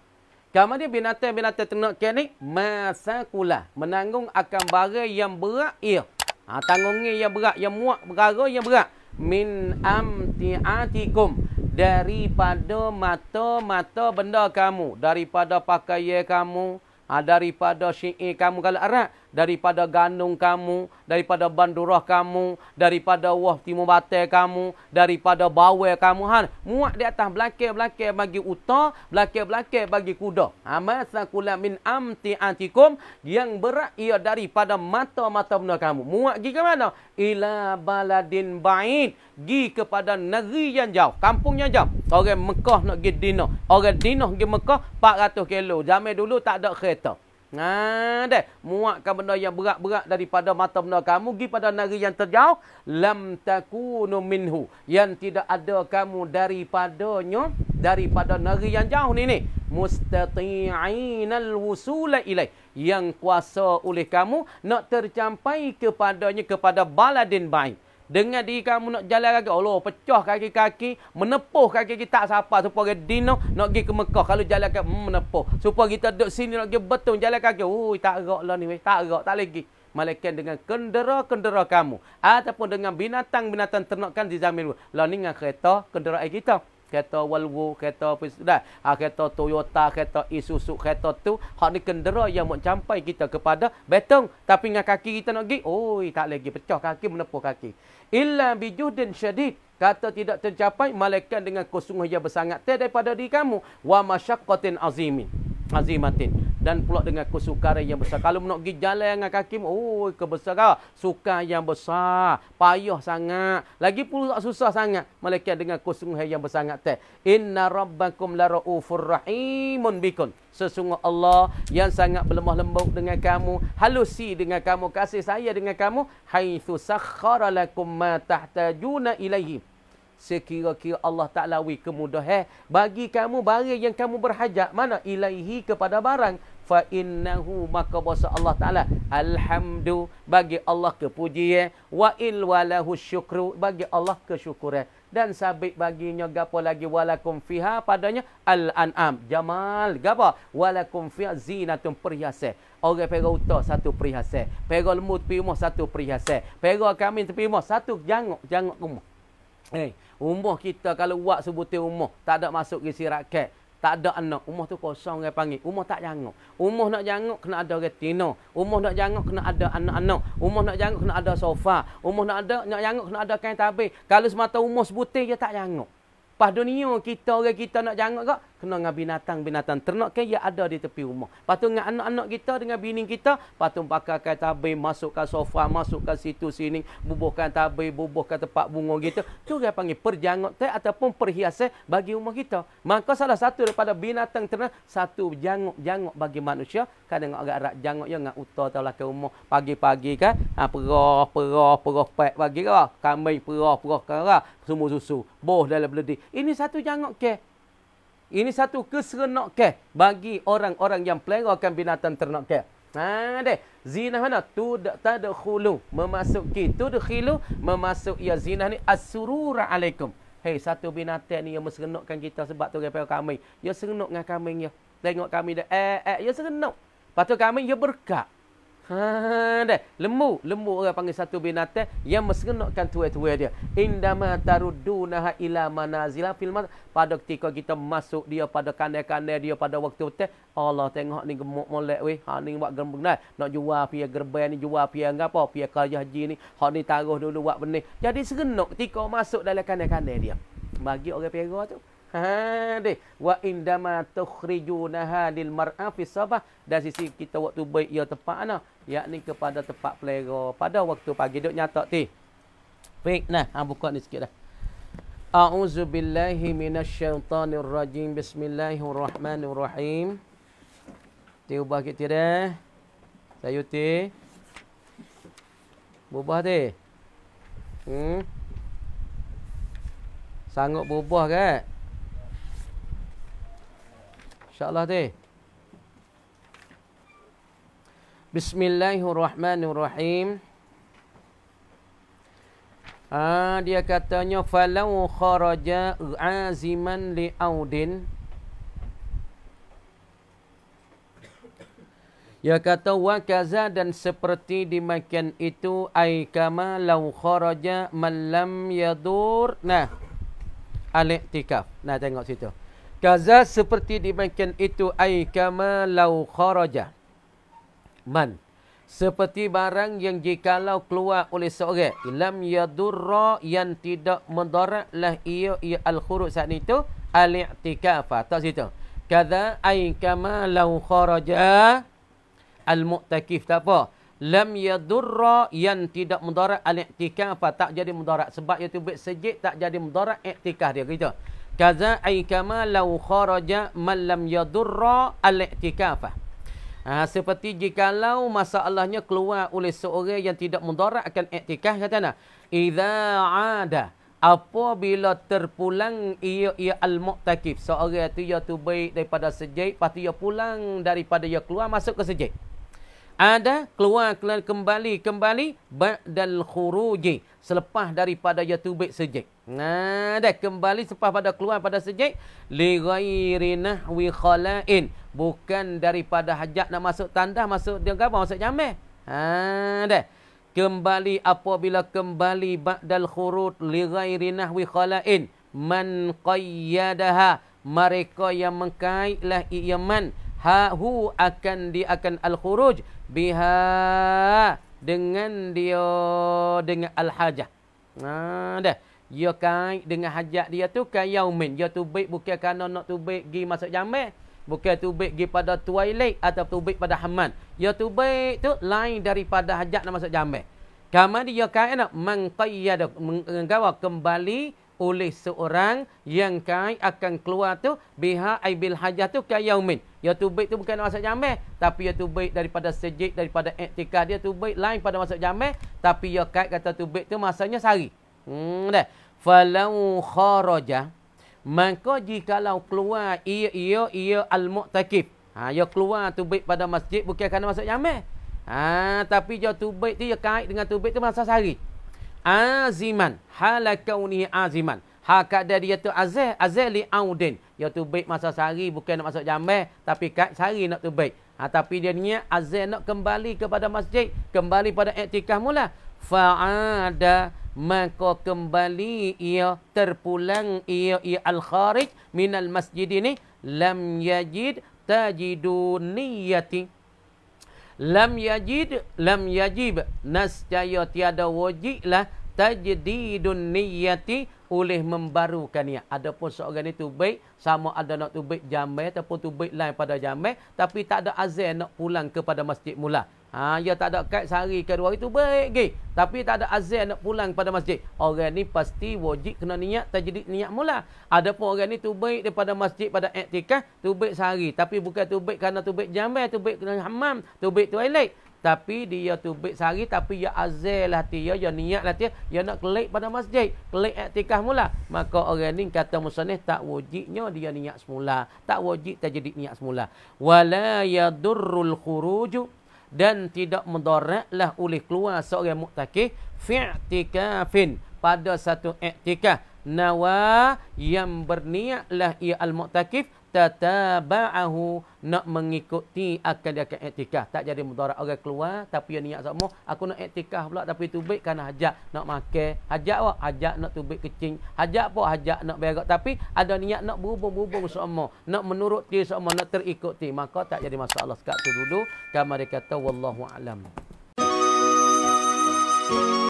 Kamu dia binatang-binatang ternak ke ni masakula menanggung akan bara yang berat ia. Ha tanggung yang berat, yang muak perkara yang berat. Min amtiatikum daripada mata-mata benda kamu, daripada pakaian kamu, ha, daripada syi'i kamu kalau erat, daripada gandung kamu, daripada bandurah kamu, daripada wah timur batai kamu, daripada bawah kamu. Han, muak di atas belakang-belakang bagi uta, belakang-belakang bagi kuda. Amasa ha, kula min amti antikum yang berat ia daripada mata-mata benda kamu. Muak pergi ke mana? Ila baladin ba'id. Gi kepada negeri yang jauh. Kampung yang jauh. Orang Mekah nak pergi dinah. Orang dinah pergi Mekah 400 kilo. Zaman dulu tak ada kereta. Nah, deh, muatkan benda yang berat-berat daripada mata benda kamu pergi pada negeri yang terjauh lam takunu minhu yang tidak ada kamu daripadanya daripada negeri yang jauh ni ni mustati'inal wusul ilai yang kuasa oleh kamu nak tercapai kepadanya kepada baladin baik dengan diri kamu nak jalan kaki. Allah pecah kaki-kaki. Menepuh kaki-kaki tak siapa. Supaya dino nak pergi ke Mekah. Kalau jalan kaki, hmm, menepuh. Supaya kita duduk sini nak pergi betul jalan kaki. Ui, tak gerak lah ni. Weh. Tak gerak, tak lagi. Malaikan dengan kendera-kendera kamu. Ataupun dengan binatang-binatang ternakan di zaman dulu. Lah ni dengan kereta kendera kita. Kereta Volvo, kereta dah, ha, ah, kereta Toyota, kereta Isuzu, kereta tu. Hak ni kendera yang mencapai kita kepada betong. Tapi dengan kaki kita nak pergi, oi tak lagi. Pecah kaki, menepuh kaki illa bijuhdin syadid kata tidak tercapai malaikat dengan kesungguhan yang bersangat ter daripada diri kamu wa masyaqqatin azimin azimatin dan pula dengan kesukaran yang besar kalau nak pergi jalan dengan kaki oh kebesaran suka yang besar payah sangat lagi pula susah sangat malaikat dengan kesungguhan yang bersangat ter inna rabbakum la raufur rahimun bikum sesungguh Allah yang sangat berlemah lembut dengan kamu halusi dengan kamu kasih saya dengan kamu haitsu sakhkhara lakum ma tahtajuna ilaihi sekiranya Allah Taala wi kemudahan eh? bagi kamu barang yang kamu berhajat mana ilaihi kepada barang fa innahu maka bahasa Allah Taala alhamdu bagi Allah kepujian eh? wa il walahu syukru bagi Allah kesyukuran eh? dan sabit baginya gapo lagi walakum fiha padanya al an'am jamal gapo walakum fiha zinatun perhiasan orang pergi utah satu perhiasan pergi lemut pi satu perhiasan pergi kami tepi rumah satu jangok jangok rumah eh hey, rumah kita kalau buat sebutin rumah tak ada masuk ke si rakyat tak ada anak. Rumah tu kosong orang panggil. Rumah tak jangok. Rumah nak jangok kena ada orang tina. Rumah nak jangok kena ada anak-anak. Rumah nak jangok kena ada sofa. Rumah nak ada nak jangok kena ada kain tabir. Kalau semata rumah sebutih je tak jangok. Pas dunia kita orang kita nak jangok kak kena dengan binatang-binatang ternak kan yang ada di tepi rumah. Patu dengan anak-anak kita dengan bini kita, patu pakai kain tabir, masukkan sofa, masukkan situ sini, bubuhkan tabir, bubuhkan tempat bunga gitu. Tu dia panggil perjangot teh ataupun perhiasan bagi rumah kita. Maka salah satu daripada binatang ternak satu jangok-jangok bagi manusia, kadang agak erat jangok yang nak uta tau lah ke rumah pagi-pagi kan. Ha perah, perah, perah pet pagi kan. Lah. Kambing perah, perah kan. Semua susu. Boh dalam beledih. Ini satu jangok ke. Ini satu ke bagi orang-orang yang pelerakan binatang ke? Ha deh. Zina mana? Tudak tadkhulu. Memasuki tudkhilu memasuki ya zina ni asrura alaikum. Hei satu binatang ni yang meseronokkan kita sebab tu gapo kami. Ya seronok dengan kami dia Tengok kami dah eh eh ya seronok. Patut kami dia berkat. Ha, lemu, lemu orang panggil satu binatang yang mesenokkan tuai-tuai dia. Indama taruduna ila manazila fil pada ketika kita masuk dia pada kanan-kanan dia pada waktu tu Allah tengok ni gemuk molek weh. Ha ni buat gerbang nah. Nak jual pia gerbang ni, jual pia apa, pia kerja haji ni. Ha ni taruh dulu buat benih. Jadi serenok ketika masuk dalam kanan-kanan dia. Bagi orang Perak tu. Hadi wa indama tukhrijunaha lil mar'a fi sabah dan sisi kita waktu baik ia ya tempat ana lah. yakni kepada tempat pelera pada waktu pagi dok nyatak ti fik nah ha buka ni sikit dah a'udzu billahi minasyaitonir rajim bismillahirrahmanirrahim ti ubah kita dah saya ti ubah ti hmm sangat berubah kan InsyaAllah deh. Bismillahirrahmanirrahim. Ha, dia katanya falau kharaja aziman li audin. Ya kata wa kaza dan seperti demikian itu ai kama lau kharaja malam yadur nah al-i'tikaf. Nah tengok situ. Kaza seperti dimainkan itu ai kama lau kharaja. Man. Seperti barang yang jikalau keluar oleh seorang. Ilam yadurra yang tidak lah ia ia al-khuruj saat itu. Al-i'tikafa. Tak situ. Kaza ai kama lau kharaja. Al-mu'takif. Tak apa. Lam yadurra yang tidak mendarat al-i'tikafa. Tak jadi mendarat. Sebab ia tu buat sejik tak jadi mendarat i'tikaf dia. Gitu kaza ai kama law kharaja man lam yadurra al-i'tikafah ha, seperti jikalau masalahnya keluar oleh seorang yang tidak mudaratkan i'tikaf kata nah idza ada apa bila terpulang ia ia al-muqtakif seorang itu ia tu baik daripada sejaid pasti ia pulang daripada ia keluar masuk ke sejaid ada keluar, keluar kembali kembali badal khuruji selepas daripada ya tubik sejik nah dah kembali selepas pada keluar pada sejik li ghairi nahwi khala'in bukan daripada hajat nak masuk tandas masuk dia gapo masuk jamel ha dah kembali apabila kembali badal khurud li ghairi nahwi khala'in man qayyadaha mereka yang mengkaitlah iyaman hahu akan di akan al khuruj biha dengan dia dengan al-hajah. Ha dah. Dia kait dengan hajat dia tu kan yaumin. Dia tubik bukan kerana nak tubik pergi masuk jamek. Bukan tubik pergi pada toilet atau tu tubik pada haman. Dia tubik tu lain daripada hajat nak masuk jamek. Kamu dia kait nak mengkaya kembali oleh seorang yang kai akan keluar tu biha aibil hajah tu kayaumin ya tu baik tu bukan masa jamai tapi ya tu baik daripada sejik daripada iktikaf dia tu baik lain pada masa jamai tapi ya kai kata tu baik tu masanya sehari hmm dah falau kharaja maka jika jikalau keluar ia ia ia al muqtakib ha ya keluar tu baik pada masjid bukan kerana masa jamai ha tapi ya tu baik tu ya kai dengan tu baik tu masa sehari aziman hala kauni aziman hakak dia dia tu azah azah li audin iaitu baik masa sari bukan nak masuk jamai tapi kat sari nak tu baik ha, tapi dia ni azah nak kembali kepada masjid kembali pada iktikaf mula ada maka kembali ia terpulang ia ia al kharij minal masjid ini lam yajid tajidu niyati lam yajid lam yajib nascaya tiada wajiblah tajdidun niyyati oleh membarukan niat. Adapun seorang itu baik sama ada nak tu baik jamai ataupun tu baik lain pada jamai tapi tak ada azan nak pulang kepada masjid mula. Ha ya tak ada kad sehari ke dua hari baik ke tapi tak ada azan nak pulang kepada masjid. Orang ni pasti wajib kena niat tajdid niat mula. Adapun orang ni tu baik daripada masjid pada iktikaf tu baik sehari tapi bukan tu baik kerana tu baik jamai tu baik kena hammam tu baik toilet tapi dia tubik sehari tapi ya azil hati lah ya ya niat hati lah ya nak klik pada masjid klik iktikaf mula maka orang ni kata musannif tak wajibnya dia niat semula tak wajib tak jadi niat semula wala yadurrul khuruj dan tidak mudaratlah oleh keluar seorang muktakih fi'tikafin pada satu iktikaf nawa yang berniatlah ia al-muktakif tataba'ahu nak mengikuti akan dia akal etikah. Tak jadi mudarat orang keluar, tapi yang niat semua aku nak etikah pula, tapi baik kerana hajat nak makan. Hajat apa? Hajat nak tubik kecing. Hajat apa? Hajat nak berak. Tapi ada niat nak berhubung-hubung semua Nak menuruti semua nak terikuti. Maka tak jadi masalah sekat tu dulu. Kamu mereka kata, Wallahu'alam.